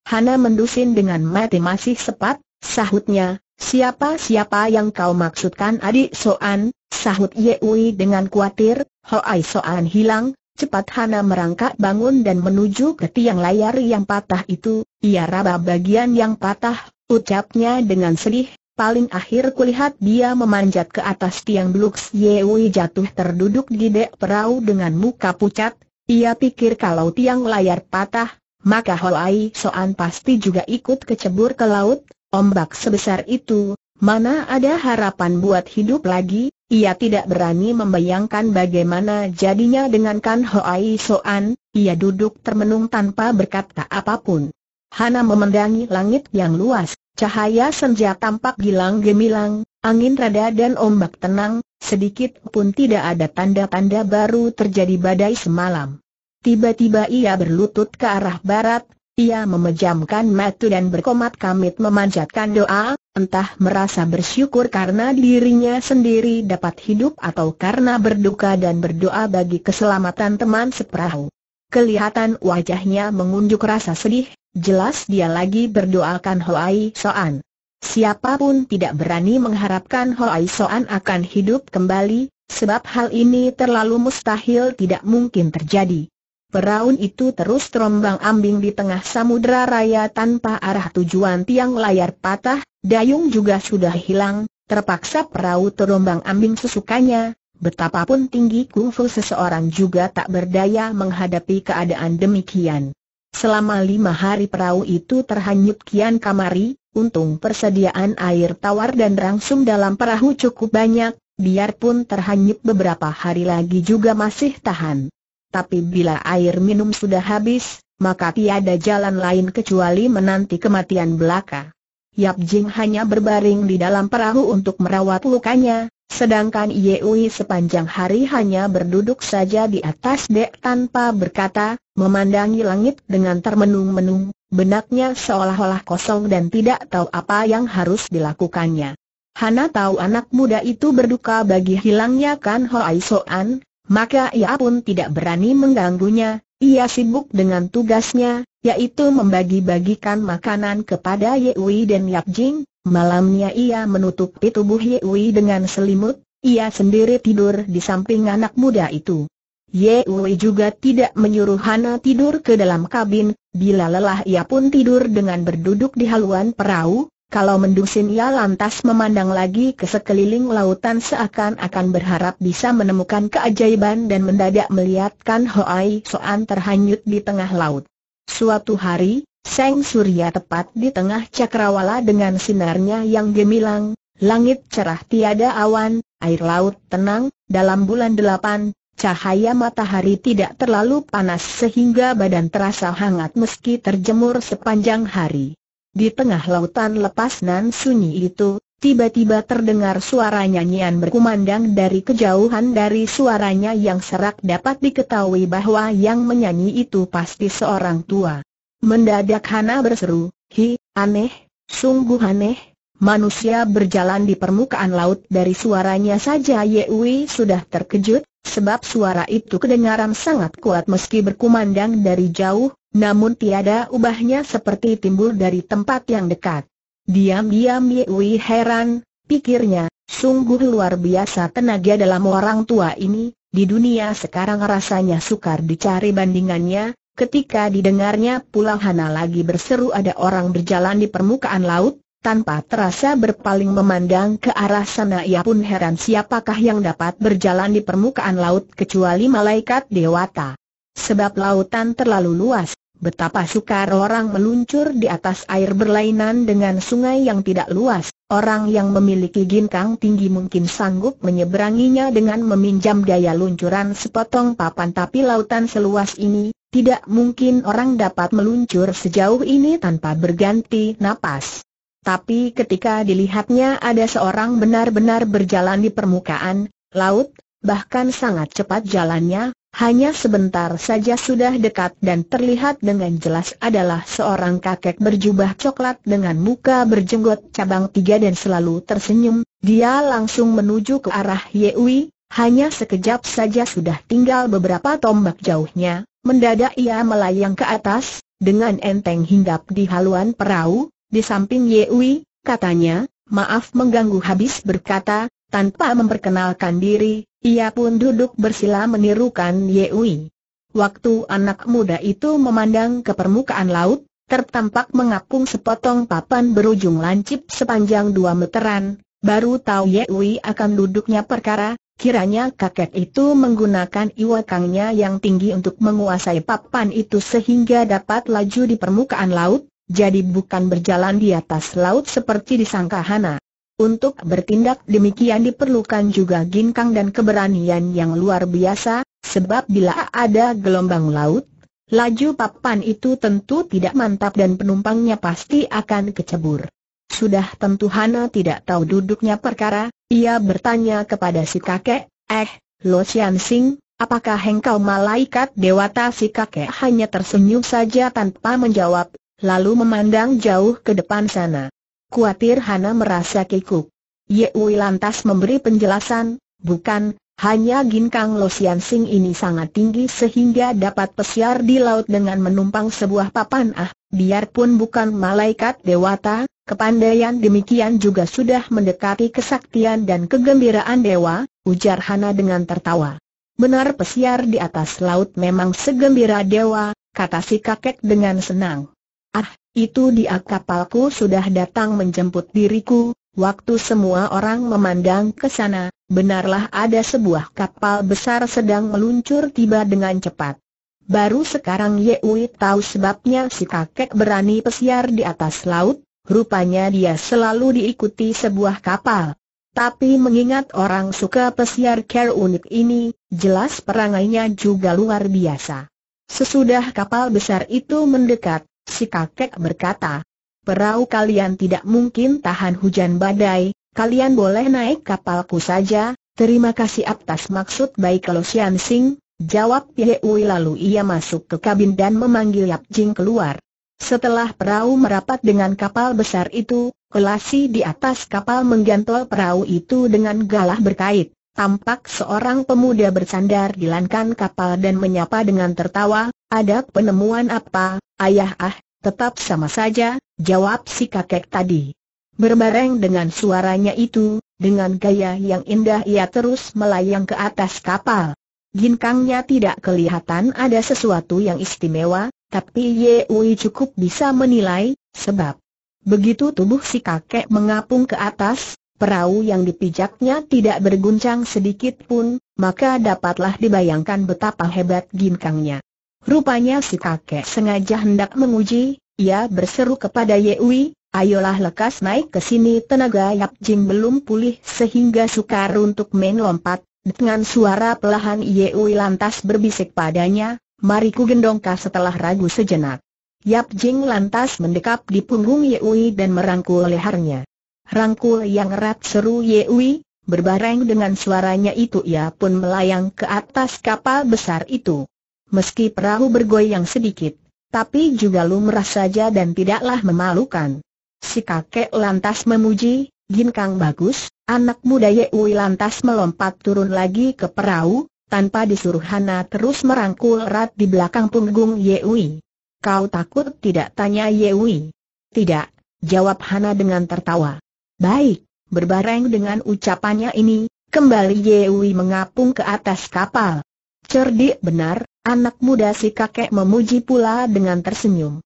Hana mendusin dengan mati masih sepat, sahutnya, siapa-siapa yang kau maksudkan adik Soan, sahut Yewi dengan khawatir, Hoai Soan hilang, cepat Hana merangkak bangun dan menuju ke tiang layar yang patah itu, ia raba bagian yang patah, Ucapnya dengan sedih, paling akhir kulihat dia memanjat ke atas tiang Blux Yewi jatuh terduduk di dek perahu dengan muka pucat, ia pikir kalau tiang layar patah, maka Hoai Soan pasti juga ikut kecebur ke laut, ombak sebesar itu, mana ada harapan buat hidup lagi, ia tidak berani membayangkan bagaimana jadinya dengan Kan Hoai Soan, ia duduk termenung tanpa berkata apapun. Hana memandangi langit yang luas, cahaya senja tampak gilang gemilang, angin reda dan ombak tenang, sedikit pun tidak ada tanda-tanda baru terjadi badai semalam. Tiba-tiba ia berlutut ke arah barat, ia memejamkan mata dan berkomat kamit memanjatkan doa, entah merasa bersyukur karena dirinya sendiri dapat hidup atau karena berduka dan berdoa bagi keselamatan teman seperahu. Kelihatan wajahnya mengunjuk rasa sedih, jelas dia lagi berdoakan Hoai Soan. Siapapun tidak berani mengharapkan Hoai Soan akan hidup kembali, sebab hal ini terlalu mustahil tidak mungkin terjadi. Peraun itu terus terombang ambing di tengah samudera raya tanpa arah tujuan tiang layar patah, dayung juga sudah hilang, terpaksa perahu terombang ambing sesukanya, betapapun tinggi kungfu seseorang juga tak berdaya menghadapi keadaan demikian. Selama lima hari perahu itu terhanyut kian kamari, untung persediaan air tawar dan rangsum dalam perahu cukup banyak, biarpun terhanyut beberapa hari lagi juga masih tahan. Tapi bila air minum sudah habis, maka tiada jalan lain kecuali menanti kematian belaka. Yap Jing hanya berbaring di dalam perahu untuk merawat lukanya, sedangkan Ye Wei sepanjang hari hanya berduduk saja di atas dek tanpa berkata, memandangi langit dengan termenung-menung, benaknya seolah-olah kosong dan tidak tahu apa yang harus dilakukannya. Hana tahu anak muda itu berduka bagi hilangnya Kan Hoai Soan, maka ia pun tidak berani mengganggunya, ia sibuk dengan tugasnya, yaitu membagi-bagikan makanan kepada Ye Wei dan Yap Jing, malamnya ia menutupi tubuh Ye Wei dengan selimut, ia sendiri tidur di samping anak muda itu. Ye Wei juga tidak menyuruh Hana tidur ke dalam kabin, bila lelah ia pun tidur dengan berduduk di haluan perahu, kalau sin ia lantas memandang lagi ke sekeliling lautan seakan-akan berharap bisa menemukan keajaiban dan mendadak melihatkan Hoai Soan terhanyut di tengah laut. Suatu hari, Seng Surya tepat di tengah cakrawala dengan sinarnya yang gemilang, langit cerah tiada awan, air laut tenang, dalam bulan delapan, cahaya matahari tidak terlalu panas sehingga badan terasa hangat meski terjemur sepanjang hari. Di tengah lautan lepas nan sunyi itu, Tiba-tiba terdengar suara nyanyian berkumandang dari kejauhan dari suaranya yang serak dapat diketahui bahwa yang menyanyi itu pasti seorang tua. Mendadak Hana berseru, Hi, aneh, sungguh aneh, manusia berjalan di permukaan laut dari suaranya saja Yewi sudah terkejut, sebab suara itu kedengaran sangat kuat meski berkumandang dari jauh, namun tiada ubahnya seperti timbul dari tempat yang dekat. Diam-diam Yewi heran, pikirnya, sungguh luar biasa tenaga dalam orang tua ini, di dunia sekarang rasanya sukar dicari bandingannya, ketika didengarnya pula Hana lagi berseru ada orang berjalan di permukaan laut, tanpa terasa berpaling memandang ke arah sana ia pun heran siapakah yang dapat berjalan di permukaan laut kecuali malaikat dewata. Sebab lautan terlalu luas, Betapa sukar orang meluncur di atas air berlainan dengan sungai yang tidak luas. Orang yang memiliki ginkang tinggi mungkin sanggup menyeberanginya dengan meminjam daya luncuran sepotong papan tapi lautan seluas ini, tidak mungkin orang dapat meluncur sejauh ini tanpa berganti napas. Tapi ketika dilihatnya ada seorang benar-benar berjalan di permukaan, laut, bahkan sangat cepat jalannya, hanya sebentar saja sudah dekat dan terlihat dengan jelas adalah seorang kakek berjubah coklat dengan muka berjenggot cabang tiga dan selalu tersenyum. Dia langsung menuju ke arah Yewi, hanya sekejap saja sudah tinggal beberapa tombak jauhnya. Mendadak ia melayang ke atas, dengan enteng hinggap di haluan perahu, di samping Yewi, katanya, maaf mengganggu habis berkata, tanpa memperkenalkan diri, ia pun duduk bersila menirukan Yeui. Waktu anak muda itu memandang ke permukaan laut, tertampak mengapung sepotong papan berujung lancip sepanjang dua meteran, baru tahu Yeui akan duduknya perkara, kiranya kakek itu menggunakan iwakangnya yang tinggi untuk menguasai papan itu sehingga dapat laju di permukaan laut, jadi bukan berjalan di atas laut seperti disangka Hana. Untuk bertindak demikian diperlukan juga ginkang dan keberanian yang luar biasa, sebab bila ada gelombang laut, laju papan itu tentu tidak mantap dan penumpangnya pasti akan kecebur. Sudah tentu Hana tidak tahu duduknya perkara, ia bertanya kepada si kakek, eh, Lo Sian Sing, apakah engkau malaikat dewata si kakek hanya tersenyum saja tanpa menjawab, lalu memandang jauh ke depan sana. Kuatir Hana merasa kikuk. Wei lantas memberi penjelasan, bukan, hanya ginkang losian sing ini sangat tinggi sehingga dapat pesiar di laut dengan menumpang sebuah papan ah, biarpun bukan malaikat dewata, kepandaian demikian juga sudah mendekati kesaktian dan kegembiraan dewa, ujar Hana dengan tertawa. Benar pesiar di atas laut memang segembira dewa, kata si kakek dengan senang. Ah, itu dia kapalku sudah datang menjemput diriku, waktu semua orang memandang ke sana, benarlah ada sebuah kapal besar sedang meluncur tiba dengan cepat. Baru sekarang Ye Wei tahu sebabnya si kakek berani pesiar di atas laut, rupanya dia selalu diikuti sebuah kapal. Tapi mengingat orang suka pesiar care unik ini, jelas perangainya juga luar biasa. Sesudah kapal besar itu mendekat, Si kakek berkata, perahu kalian tidak mungkin tahan hujan badai, kalian boleh naik kapalku saja, terima kasih atas maksud baik kalau Sian Sing, jawab Ui lalu ia masuk ke kabin dan memanggil Yap Jing keluar. Setelah perahu merapat dengan kapal besar itu, Kelasi di atas kapal menggantol perahu itu dengan galah berkait tampak seorang pemuda bersandar di lankan kapal dan menyapa dengan tertawa, ada penemuan apa, ayah ah, tetap sama saja, jawab si kakek tadi. Berbareng dengan suaranya itu, dengan gaya yang indah ia terus melayang ke atas kapal. Ginkangnya tidak kelihatan ada sesuatu yang istimewa, tapi Ye Wei cukup bisa menilai, sebab begitu tubuh si kakek mengapung ke atas, perahu yang dipijaknya tidak berguncang sedikit pun, maka dapatlah dibayangkan betapa hebat ginkangnya. Rupanya si kakek sengaja hendak menguji, ia berseru kepada Yewi, ayolah lekas naik ke sini tenaga Yap Jing belum pulih sehingga sukar untuk main lompat. Dengan suara pelahan Yewi lantas berbisik padanya, mari ku gendongkah setelah ragu sejenak. Yap Jing lantas mendekap di punggung Yewi dan merangkul lehernya. Rangkul yang erat seru Yewi, berbareng dengan suaranya itu ia pun melayang ke atas kapal besar itu. Meski perahu bergoyang sedikit, tapi juga lumrah saja dan tidaklah memalukan. Si kakek lantas memuji, gin kang bagus, anak muda Yewi lantas melompat turun lagi ke perahu, tanpa disuruh Hana terus merangkul erat di belakang punggung Yewi. Kau takut tidak tanya Yewi? Tidak, jawab Hana dengan tertawa. Baik, berbareng dengan ucapannya ini, kembali Yewi mengapung ke atas kapal. Cerdik benar, anak muda si kakek memuji pula dengan tersenyum.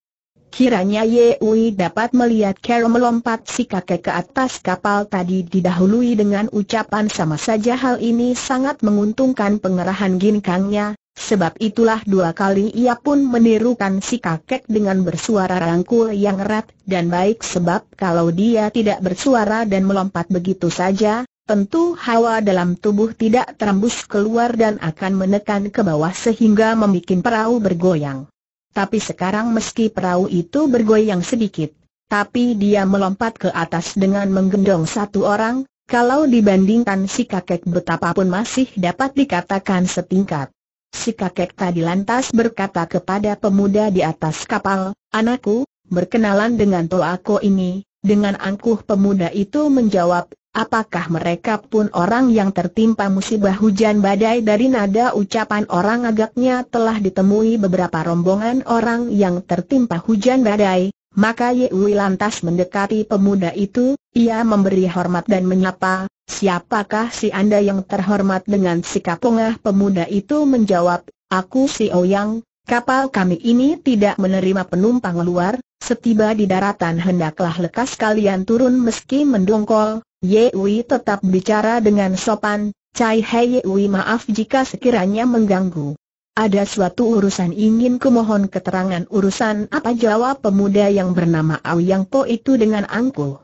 Kiranya Yewi dapat melihat Carol melompat si kakek ke atas kapal tadi didahului dengan ucapan sama saja hal ini sangat menguntungkan pengerahan ginkangnya, Sebab itulah dua kali ia pun menirukan si kakek dengan bersuara rangkul yang erat dan baik sebab kalau dia tidak bersuara dan melompat begitu saja, tentu hawa dalam tubuh tidak terembus keluar dan akan menekan ke bawah sehingga membuat perahu bergoyang. Tapi sekarang meski perahu itu bergoyang sedikit, tapi dia melompat ke atas dengan menggendong satu orang, kalau dibandingkan si kakek betapapun masih dapat dikatakan setingkat. Si kakek tadi lantas berkata kepada pemuda di atas kapal, Anakku, berkenalan dengan toako ini, dengan angkuh pemuda itu menjawab, Apakah mereka pun orang yang tertimpa musibah hujan badai dari nada ucapan orang agaknya telah ditemui beberapa rombongan orang yang tertimpa hujan badai, maka Yewi lantas mendekati pemuda itu, ia memberi hormat dan menyapa, Siapakah si Anda yang terhormat dengan sikap pongah pemuda itu menjawab, Aku si Ouyang, kapal kami ini tidak menerima penumpang luar, setiba di daratan hendaklah lekas kalian turun meski mendongkol, Yewi tetap bicara dengan sopan, Cai Hei Yewi maaf jika sekiranya mengganggu. Ada suatu urusan ingin kumohon keterangan urusan apa jawab pemuda yang bernama Auyang Po itu dengan angkuh.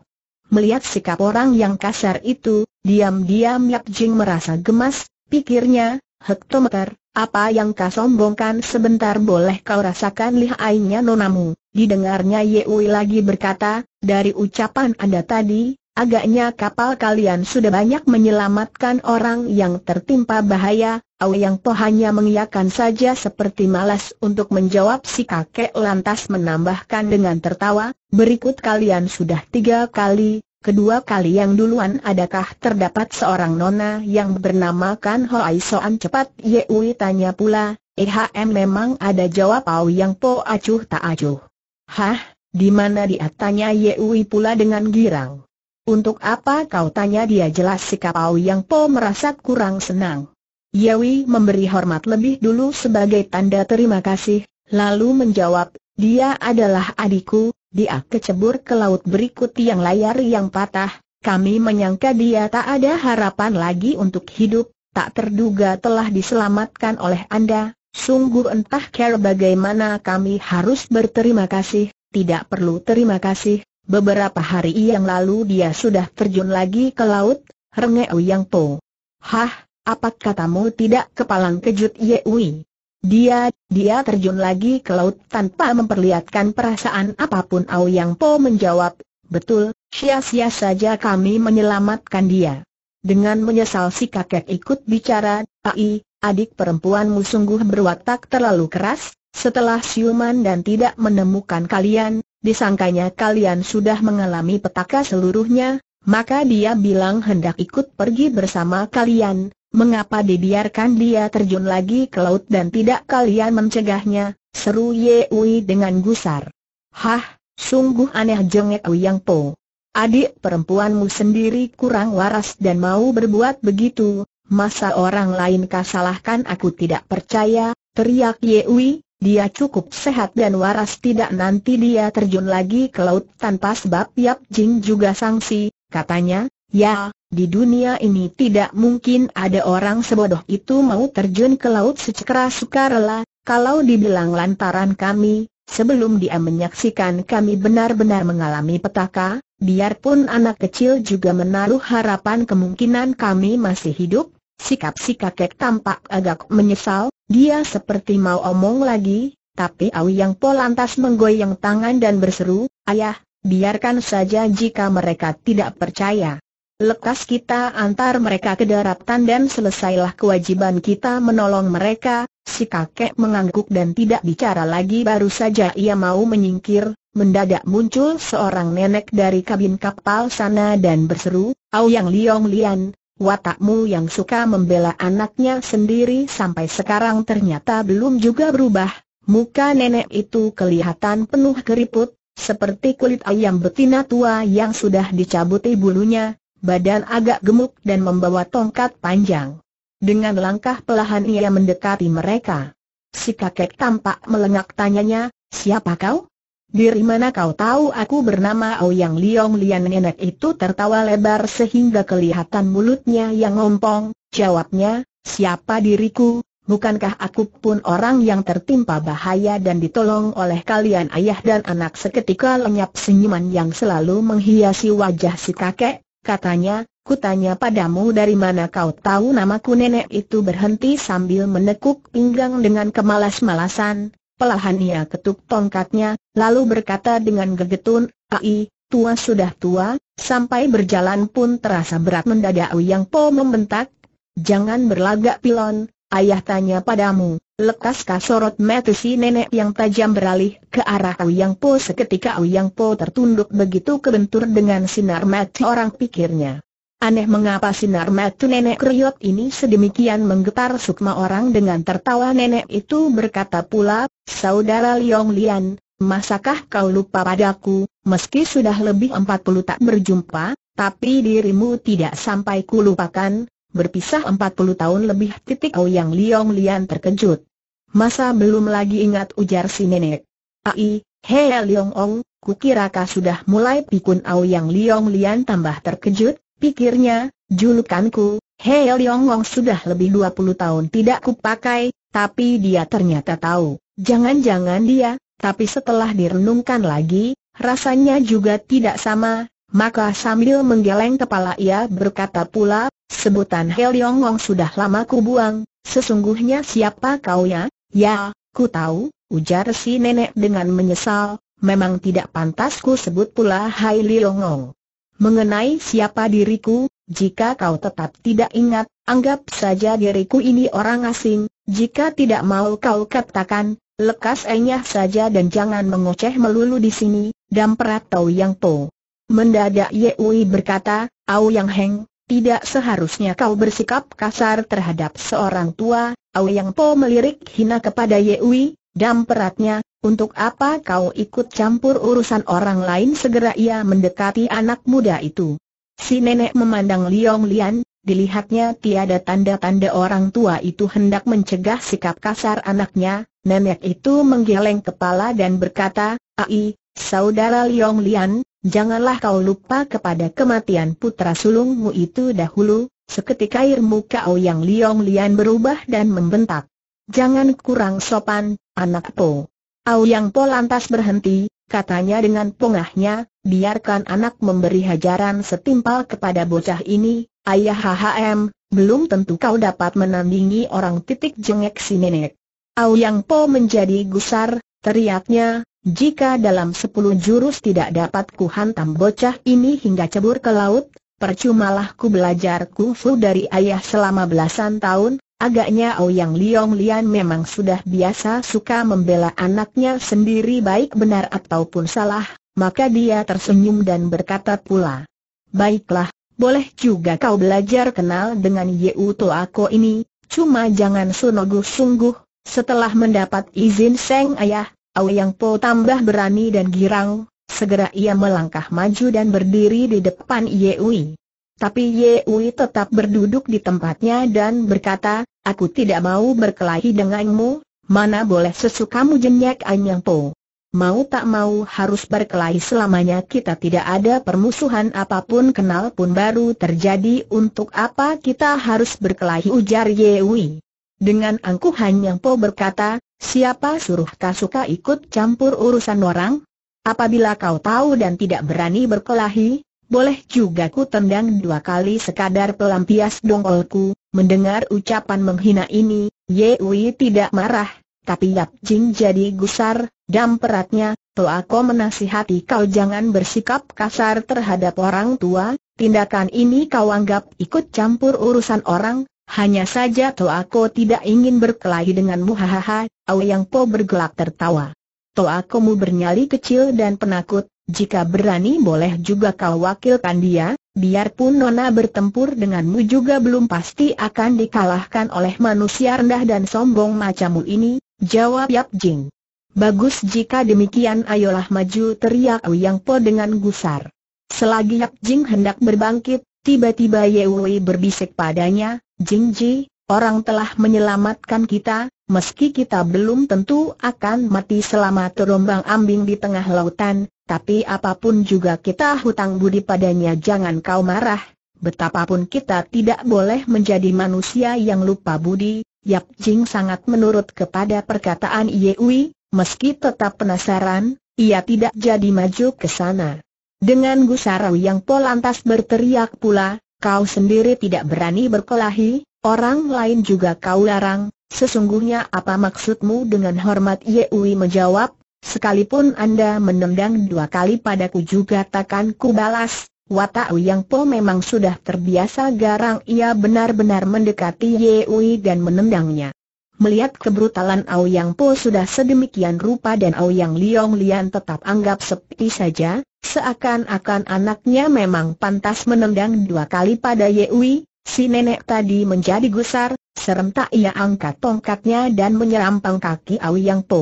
Melihat sikap orang yang kasar itu, Diam-diam Yap Jing merasa gemas, pikirnya, hektometer, apa yang kau sombongkan sebentar boleh kau rasakan lihainya nonamu. Didengarnya Yewi lagi berkata, dari ucapan anda tadi, agaknya kapal kalian sudah banyak menyelamatkan orang yang tertimpa bahaya. Au Yang Po hanya mengiyakan saja seperti malas untuk menjawab si kakek lantas menambahkan dengan tertawa, berikut kalian sudah tiga kali, Kedua kali yang duluan adakah terdapat seorang nona yang bernama Kan Hoai Soan cepat Yeui tanya pula, EHM memang ada jawab Pau yang po acuh tak acuh. Hah, di mana dia tanya Yeui pula dengan girang. Untuk apa kau tanya dia jelas sikap Pau yang po merasa kurang senang. Yewi memberi hormat lebih dulu sebagai tanda terima kasih, lalu menjawab, dia adalah adikku, dia kecebur ke laut berikut yang layar yang patah, kami menyangka dia tak ada harapan lagi untuk hidup, tak terduga telah diselamatkan oleh Anda, sungguh entah care bagaimana kami harus berterima kasih, tidak perlu terima kasih, beberapa hari yang lalu dia sudah terjun lagi ke laut, Rengeu Yang Po. Hah, apa katamu tidak kepalang kejut Yewi? Dia, dia terjun lagi ke laut tanpa memperlihatkan perasaan apapun Ao Yang Po menjawab, betul, sia-sia saja kami menyelamatkan dia. Dengan menyesal si kakek ikut bicara, Ai, adik perempuanmu sungguh berwatak terlalu keras, setelah siuman dan tidak menemukan kalian, disangkanya kalian sudah mengalami petaka seluruhnya, maka dia bilang hendak ikut pergi bersama kalian, Mengapa dibiarkan dia terjun lagi ke laut dan tidak kalian mencegahnya? Seru Ye Ui dengan gusar. Hah, sungguh aneh jengek Yang Po. Adik perempuanmu sendiri kurang waras dan mau berbuat begitu, masa orang lain kasalahkan aku tidak percaya, teriak Ye Ui, dia cukup sehat dan waras tidak nanti dia terjun lagi ke laut tanpa sebab Yap Jing juga sangsi, katanya, ya, di dunia ini tidak mungkin ada orang sebodoh itu mau terjun ke laut secara sukarela, kalau dibilang lantaran kami, sebelum dia menyaksikan kami benar-benar mengalami petaka, biarpun anak kecil juga menaruh harapan kemungkinan kami masih hidup, sikap si kakek tampak agak menyesal, dia seperti mau omong lagi, tapi Awi yang polantas menggoyang tangan dan berseru, Ayah, biarkan saja jika mereka tidak percaya. Lekas kita antar mereka ke daratan dan selesailah kewajiban kita menolong mereka, si kakek mengangguk dan tidak bicara lagi baru saja ia mau menyingkir, mendadak muncul seorang nenek dari kabin kapal sana dan berseru, Au Yang Liong Lian, watakmu yang suka membela anaknya sendiri sampai sekarang ternyata belum juga berubah, muka nenek itu kelihatan penuh keriput, seperti kulit ayam betina tua yang sudah dicabuti bulunya, badan agak gemuk dan membawa tongkat panjang. Dengan langkah pelahan ia mendekati mereka. Si kakek tampak melengak tanyanya, siapa kau? Diri mana kau tahu aku bernama Ouyang Liong Lian nenek itu tertawa lebar sehingga kelihatan mulutnya yang ngompong, jawabnya, siapa diriku, Bukankah aku pun orang yang tertimpa bahaya dan ditolong oleh kalian ayah dan anak seketika lenyap senyuman yang selalu menghiasi wajah si kakek, katanya, kutanya padamu dari mana kau tahu namaku nenek itu berhenti sambil menekuk pinggang dengan kemalas-malasan, pelahan ia ketuk tongkatnya, lalu berkata dengan gegetun, ai, tua sudah tua, sampai berjalan pun terasa berat mendadak Uyang Po membentak, jangan berlagak pilon, ayah tanya padamu, Lekas kasorot mata si nenek yang tajam beralih ke arah Yang Po seketika Yang Po tertunduk begitu kebentur dengan sinar mata orang pikirnya. Aneh mengapa sinar mata nenek kriot ini sedemikian menggetar sukma orang dengan tertawa nenek itu berkata pula, Saudara Liong Lian, masakah kau lupa padaku, meski sudah lebih empat puluh tak berjumpa, tapi dirimu tidak sampai kulupakan, berpisah 40 tahun lebih titik Yang Liong Lian terkejut. Masa belum lagi ingat ujar si nenek. Ai, hei Liong Ong, kukira kau sudah mulai pikun Yang Liong Lian tambah terkejut, pikirnya, julukanku, hei Liong Ong sudah lebih 20 tahun tidak kupakai, tapi dia ternyata tahu, jangan-jangan dia, tapi setelah direnungkan lagi, rasanya juga tidak sama, maka sambil menggeleng kepala ia berkata pula, sebutan Heliong Wong sudah lama ku buang, sesungguhnya siapa kau ya? Ya, ku tahu, ujar si nenek dengan menyesal, memang tidak pantas ku sebut pula Hai Liong Mengenai siapa diriku, jika kau tetap tidak ingat, anggap saja diriku ini orang asing, jika tidak mau kau katakan, lekas enyah saja dan jangan mengoceh melulu di sini, dan peratau yang po. Mendadak Yewi berkata, Au Yang Heng, tidak seharusnya kau bersikap kasar terhadap seorang tua, Au Yang Po melirik hina kepada Yewi, dan peratnya, untuk apa kau ikut campur urusan orang lain segera ia mendekati anak muda itu. Si nenek memandang Liong Lian, dilihatnya tiada tanda-tanda orang tua itu hendak mencegah sikap kasar anaknya, nenek itu menggeleng kepala dan berkata, Ai, saudara Liong Lian, Janganlah kau lupa kepada kematian putra sulungmu itu dahulu, seketika irmu kau yang liong lian berubah dan membentak. Jangan kurang sopan, anak po. Au yang po lantas berhenti, katanya dengan pongahnya, biarkan anak memberi hajaran setimpal kepada bocah ini, ayah HHM, belum tentu kau dapat menandingi orang titik jengek si nenek. Au yang po menjadi gusar, Teriaknya, jika dalam sepuluh jurus tidak dapat hantam bocah ini hingga cebur ke laut, percumalah ku belajar kungfu dari ayah selama belasan tahun, agaknya Ouyang Liong Lian memang sudah biasa suka membela anaknya sendiri baik benar ataupun salah, maka dia tersenyum dan berkata pula, Baiklah, boleh juga kau belajar kenal dengan Yeu Toako ini, cuma jangan sunogu sungguh setelah mendapat izin Seng Ayah, Yang Po tambah berani dan girang, segera ia melangkah maju dan berdiri di depan Ye Wei. Tapi Ye Wei tetap berduduk di tempatnya dan berkata, Aku tidak mau berkelahi denganmu, mana boleh sesukamu jenyak Anyang Po. Mau tak mau harus berkelahi selamanya kita tidak ada permusuhan apapun kenal pun baru terjadi untuk apa kita harus berkelahi ujar Ye Yewi. Dengan angkuhan yang Po berkata, siapa suruh Kasuka ikut campur urusan orang? Apabila kau tahu dan tidak berani berkelahi, boleh juga ku tendang dua kali sekadar pelampias dongolku. Mendengar ucapan menghina ini, Ye Wei tidak marah, tapi Yap Jing jadi gusar, dam peratnya, Toa menasihati kau jangan bersikap kasar terhadap orang tua, tindakan ini kau anggap ikut campur urusan orang, hanya saja to aku tidak ingin berkelahi denganmu hahaha, Yang Po bergelak tertawa. To mu bernyali kecil dan penakut, jika berani boleh juga kau wakilkan dia, biarpun Nona bertempur denganmu juga belum pasti akan dikalahkan oleh manusia rendah dan sombong macammu ini, jawab Yap Jing. Bagus jika demikian ayolah maju teriak Yang Po dengan gusar. Selagi Yap Jing hendak berbangkit, Tiba-tiba Ye Wei berbisik padanya, Jing Ji, orang telah menyelamatkan kita, meski kita belum tentu akan mati selama terombang ambing di tengah lautan, tapi apapun juga kita hutang budi padanya jangan kau marah, betapapun kita tidak boleh menjadi manusia yang lupa budi, Yap Jing sangat menurut kepada perkataan Ye Wei, meski tetap penasaran, ia tidak jadi maju ke sana. Dengan Gusarau yang polantas berteriak pula, kau sendiri tidak berani berkelahi, orang lain juga kau larang, sesungguhnya apa maksudmu dengan hormat Yewi menjawab, sekalipun Anda menendang dua kali padaku juga takkan ku balas, watak yang po memang sudah terbiasa garang ia benar-benar mendekati Yeui dan menendangnya. Melihat kebrutalan Ao Yang Po sudah sedemikian rupa dan Ao Yang Liong Lian tetap anggap sepi saja, Seakan-akan anaknya memang pantas menendang dua kali pada Yewi, si nenek tadi menjadi gusar, serentak ia angkat tongkatnya dan menyerampang kaki Awi Yang Po.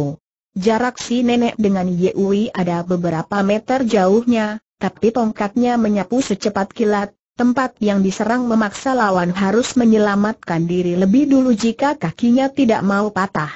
Jarak si nenek dengan Yewi ada beberapa meter jauhnya, tapi tongkatnya menyapu secepat kilat, tempat yang diserang memaksa lawan harus menyelamatkan diri lebih dulu jika kakinya tidak mau patah.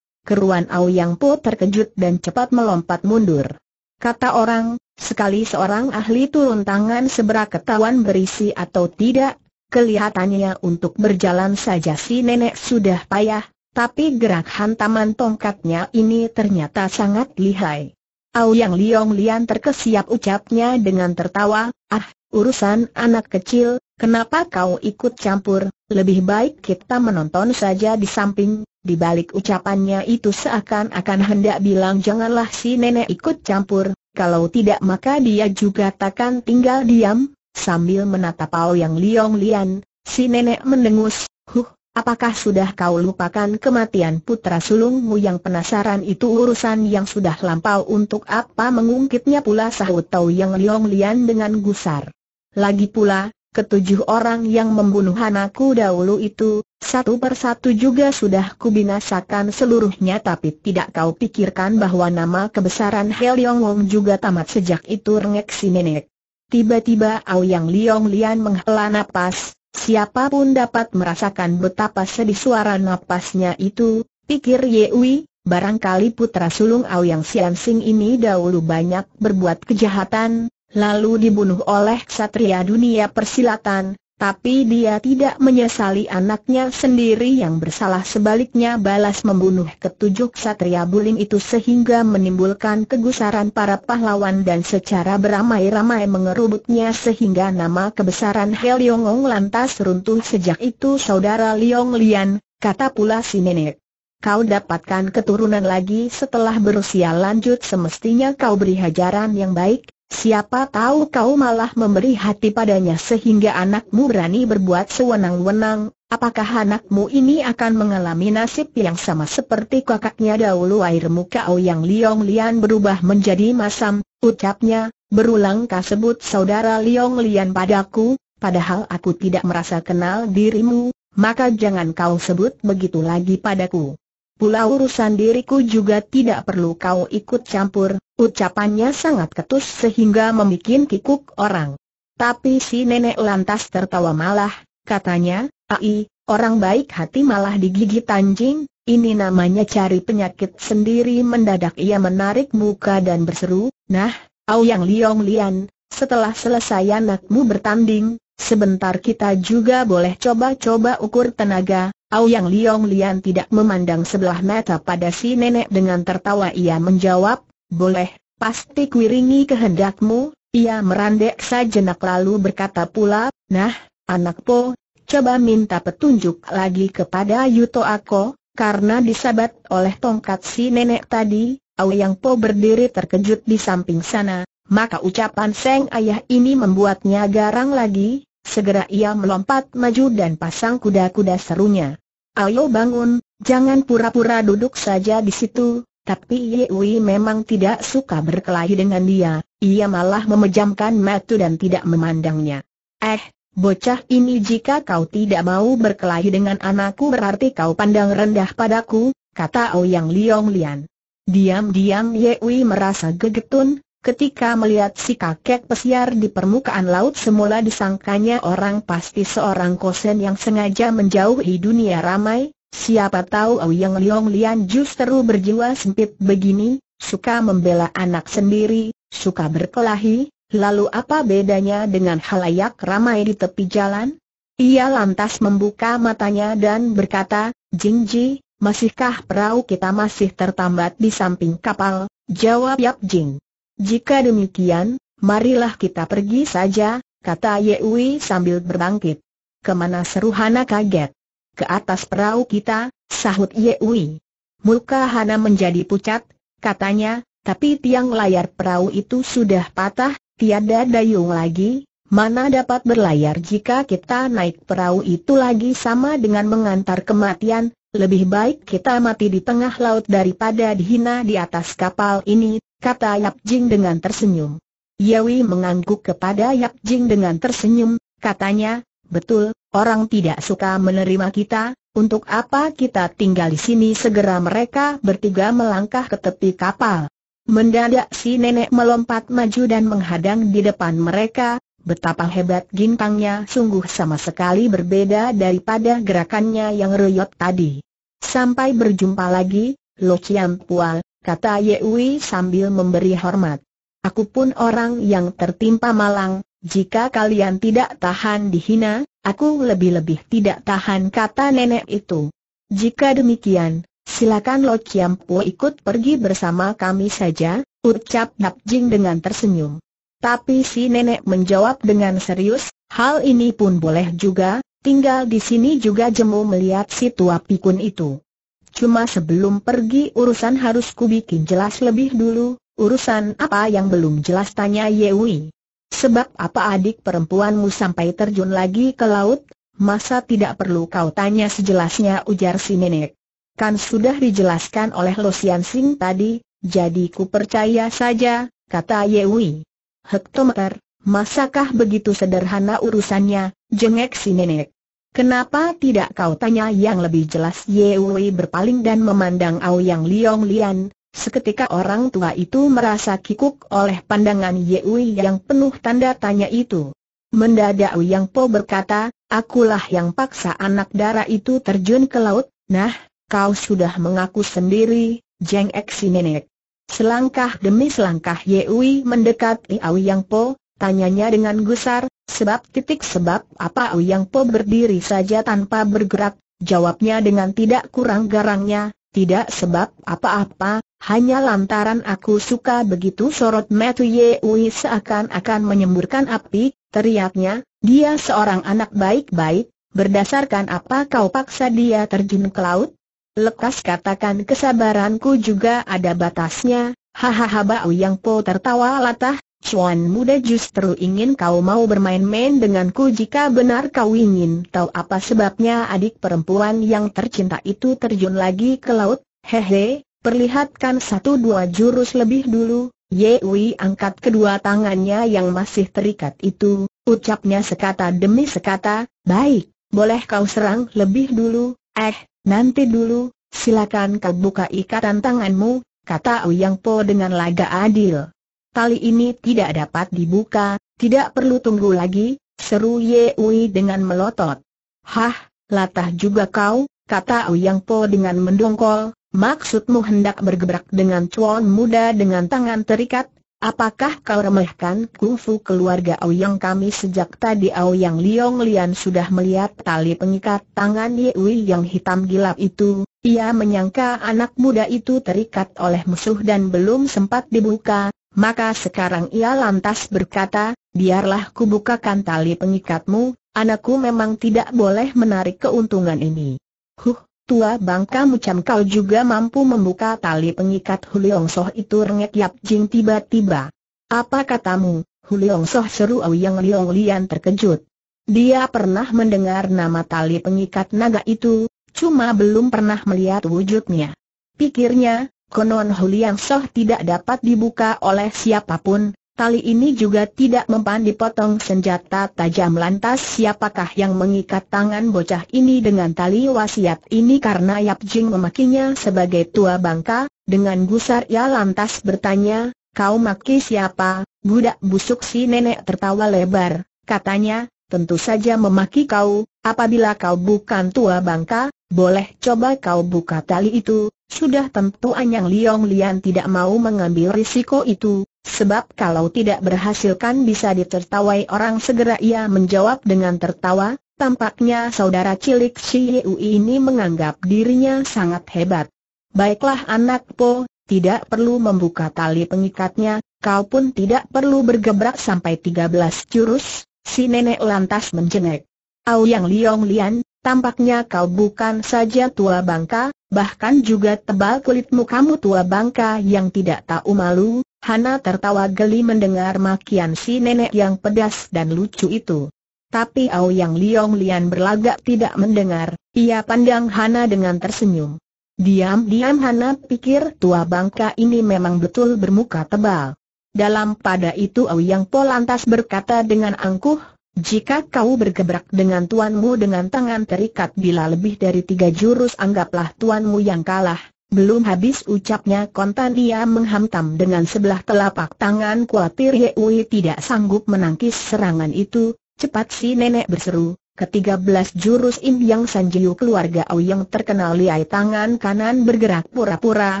Keruan Awi Yang Po terkejut dan cepat melompat mundur. Kata orang, Sekali seorang ahli turun tangan seberak ketahuan berisi atau tidak, kelihatannya untuk berjalan saja si nenek sudah payah, tapi gerak hantaman tongkatnya ini ternyata sangat lihai. Au yang Liong Lian terkesiap ucapnya dengan tertawa, ah, urusan anak kecil, kenapa kau ikut campur, lebih baik kita menonton saja di samping, di balik ucapannya itu seakan-akan hendak bilang janganlah si nenek ikut campur, kalau tidak maka dia juga takkan tinggal diam, sambil menatap Pao Yang Liong Lian, si nenek mendengus, huh, apakah sudah kau lupakan kematian putra sulungmu yang penasaran itu urusan yang sudah lampau untuk apa mengungkitnya pula sahut Tau Yang Liong Lian dengan gusar. Lagi pula, ketujuh orang yang membunuh anakku dahulu itu, satu persatu juga sudah kubinasakan seluruhnya tapi tidak kau pikirkan bahwa nama kebesaran He Liong Wong juga tamat sejak itu rengek si nenek. Tiba-tiba Aoyang Liong Lian menghela napas, siapapun dapat merasakan betapa sedih suara napasnya itu, pikir Ye Yewi, Barangkali putra sulung Aoyang Sing ini dahulu banyak berbuat kejahatan, lalu dibunuh oleh satria dunia persilatan, tapi dia tidak menyesali anaknya sendiri yang bersalah sebaliknya balas membunuh ketujuh satria buling itu sehingga menimbulkan kegusaran para pahlawan dan secara beramai-ramai mengerubutnya sehingga nama kebesaran Helyongong lantas runtuh sejak itu saudara Liong Lian, kata pula si nenek. Kau dapatkan keturunan lagi setelah berusia lanjut semestinya kau beri hajaran yang baik, Siapa tahu kau malah memberi hati padanya sehingga anakmu berani berbuat sewenang-wenang, apakah anakmu ini akan mengalami nasib yang sama seperti kakaknya dahulu air muka yang Liong Lian berubah menjadi masam, ucapnya, Berulang berulangkah sebut saudara Liong Lian padaku, padahal aku tidak merasa kenal dirimu, maka jangan kau sebut begitu lagi padaku. Pula urusan diriku juga tidak perlu kau ikut campur, ucapannya sangat ketus sehingga membuat kikuk orang. Tapi si nenek lantas tertawa malah, katanya, Ai, orang baik hati malah digigit anjing, ini namanya cari penyakit sendiri mendadak ia menarik muka dan berseru, Nah, au yang liong lian, setelah selesai anakmu bertanding, sebentar kita juga boleh coba-coba ukur tenaga, Auyang Liong Lian tidak memandang sebelah mata pada si nenek dengan tertawa ia menjawab, boleh, pasti kuiringi kehendakmu, ia merandek sejenak lalu berkata pula, nah, anak po, coba minta petunjuk lagi kepada Yuto Ako, karena disabat oleh tongkat si nenek tadi, Auyang Po berdiri terkejut di samping sana, maka ucapan Seng Ayah ini membuatnya garang lagi, Segera ia melompat maju dan pasang kuda-kuda serunya. Ayo bangun, jangan pura-pura duduk saja di situ. Tapi Ye Wei memang tidak suka berkelahi dengan dia, ia malah memejamkan mata dan tidak memandangnya. Eh, bocah ini jika kau tidak mau berkelahi dengan anakku berarti kau pandang rendah padaku, kata Ouyang Liong Lian. Diam-diam Wei merasa gegetun, Ketika melihat si kakek pesiar di permukaan laut semula disangkanya orang pasti seorang kosen yang sengaja menjauhi dunia ramai, siapa tahu Yang Liong Lian justru berjiwa sempit begini, suka membela anak sendiri, suka berkelahi, lalu apa bedanya dengan halayak ramai di tepi jalan? Ia lantas membuka matanya dan berkata, Jing Ji, masihkah perahu kita masih tertambat di samping kapal? Jawab Yap Jing. Jika demikian, marilah kita pergi saja, kata Yewi sambil berbangkit. Kemana seru Hana kaget? Ke atas perahu kita, sahut Yewi. Muka Hana menjadi pucat, katanya, tapi tiang layar perahu itu sudah patah, tiada dayung lagi, mana dapat berlayar jika kita naik perahu itu lagi sama dengan mengantar kematian, lebih baik kita mati di tengah laut daripada dihina di atas kapal ini, kata Yap Jing dengan tersenyum. Yawi mengangguk kepada Yap Jing dengan tersenyum, katanya, betul, orang tidak suka menerima kita, untuk apa kita tinggal di sini segera mereka bertiga melangkah ke tepi kapal. Mendadak si nenek melompat maju dan menghadang di depan mereka, betapa hebat gintangnya sungguh sama sekali berbeda daripada gerakannya yang reyot tadi. Sampai berjumpa lagi, Lo Chiam Pual, kata Ye Ui sambil memberi hormat. Aku pun orang yang tertimpa malang, jika kalian tidak tahan dihina, aku lebih-lebih tidak tahan kata nenek itu. Jika demikian, silakan Lo Chiam Pual ikut pergi bersama kami saja, ucap Nap Jing dengan tersenyum. Tapi si nenek menjawab dengan serius, hal ini pun boleh juga, Tinggal di sini juga jemu melihat si tua pikun itu. Cuma sebelum pergi urusan harus ku bikin jelas lebih dulu, urusan apa yang belum jelas tanya Yewi. Sebab apa adik perempuanmu sampai terjun lagi ke laut, masa tidak perlu kau tanya sejelasnya ujar si nenek. Kan sudah dijelaskan oleh Lo Losian Sing tadi, jadi ku percaya saja, kata Yewi. Hektometer, masakah begitu sederhana urusannya, jengek si nenek. Kenapa tidak kau tanya yang lebih jelas Ye Wei berpaling dan memandang Ao Yang Liong Lian, seketika orang tua itu merasa kikuk oleh pandangan Ye Wei yang penuh tanda tanya itu. Mendadak Yang Po berkata, akulah yang paksa anak darah itu terjun ke laut, nah, kau sudah mengaku sendiri, jeng eksi nenek. Selangkah demi selangkah Ye Wei mendekati Ao Yang Po, Tanyanya dengan gusar, sebab titik sebab apa Uyang Po berdiri saja tanpa bergerak, jawabnya dengan tidak kurang garangnya, tidak sebab apa-apa, hanya lantaran aku suka begitu sorot Metu ui seakan-akan menyemburkan api, teriaknya, dia seorang anak baik-baik, berdasarkan apa kau paksa dia terjun ke laut? Lekas katakan kesabaranku juga ada batasnya, hahaha Bao Yang Po tertawa latah, Chuan muda justru ingin kau mau bermain-main denganku jika benar kau ingin tahu apa sebabnya adik perempuan yang tercinta itu terjun lagi ke laut, hehe, perlihatkan satu dua jurus lebih dulu, Ye Wei angkat kedua tangannya yang masih terikat itu, ucapnya sekata demi sekata, baik, boleh kau serang lebih dulu, eh, nanti dulu, silakan kau buka ikatan tanganmu, kata Uyang Po dengan laga adil tali ini tidak dapat dibuka, tidak perlu tunggu lagi, seru Ye Ui dengan melotot. Hah, latah juga kau, kata Uyang Po dengan mendongkol, maksudmu hendak bergebrak dengan cuan muda dengan tangan terikat? Apakah kau remehkan kungfu keluarga Aoyang kami sejak tadi Aoyang Liong Lian sudah melihat tali pengikat tangan Ye Wei yang hitam gilap itu, ia menyangka anak muda itu terikat oleh musuh dan belum sempat dibuka, maka sekarang ia lantas berkata, biarlah ku bukakan tali pengikatmu, anakku memang tidak boleh menarik keuntungan ini. Huh, tua bangka mucam kau juga mampu membuka tali pengikat Huliong Soh itu rengek Yap Jing tiba-tiba. Apa katamu, Huliong Soh seru Yang Liong Lian terkejut. Dia pernah mendengar nama tali pengikat naga itu, cuma belum pernah melihat wujudnya. Pikirnya, Konon Huliang Soh tidak dapat dibuka oleh siapapun, tali ini juga tidak mempan dipotong senjata tajam lantas siapakah yang mengikat tangan bocah ini dengan tali wasiat ini karena Yap Jing memakinya sebagai tua bangka, dengan gusar ia lantas bertanya, kau maki siapa, budak busuk si nenek tertawa lebar, katanya, tentu saja memaki kau, Apabila kau bukan tua bangka, boleh coba kau buka tali itu, sudah tentu Anyang Liong Lian tidak mau mengambil risiko itu, sebab kalau tidak berhasilkan bisa ditertawai orang segera ia menjawab dengan tertawa, tampaknya saudara cilik Si Yu ini menganggap dirinya sangat hebat. Baiklah anak Po, tidak perlu membuka tali pengikatnya, kau pun tidak perlu bergebrak sampai 13 jurus, si nenek lantas menjenguk. Yang Liong Lian, tampaknya kau bukan saja tua bangka, bahkan juga tebal kulitmu kamu tua bangka yang tidak tahu malu, Hana tertawa geli mendengar makian si nenek yang pedas dan lucu itu. Tapi Yang Liong Lian berlagak tidak mendengar, ia pandang Hana dengan tersenyum. Diam-diam Hana pikir tua bangka ini memang betul bermuka tebal. Dalam pada itu Yang Po lantas berkata dengan angkuh, jika kau bergebrak dengan tuanmu dengan tangan terikat bila lebih dari tiga jurus anggaplah tuanmu yang kalah. Belum habis ucapnya kontan ia menghantam dengan sebelah telapak tangan kuatir Wei tidak sanggup menangkis serangan itu, cepat si nenek berseru, ketiga belas jurus Im Yang Sanjiu keluarga Au yang terkenal liai tangan kanan bergerak pura-pura,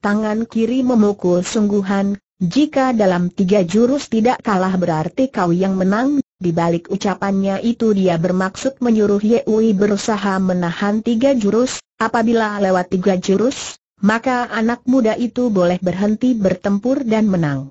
tangan kiri memukul sungguhan, jika dalam tiga jurus tidak kalah berarti kau yang menang, di balik ucapannya itu dia bermaksud menyuruh Ye Yehui berusaha menahan tiga jurus, apabila lewat tiga jurus, maka anak muda itu boleh berhenti bertempur dan menang.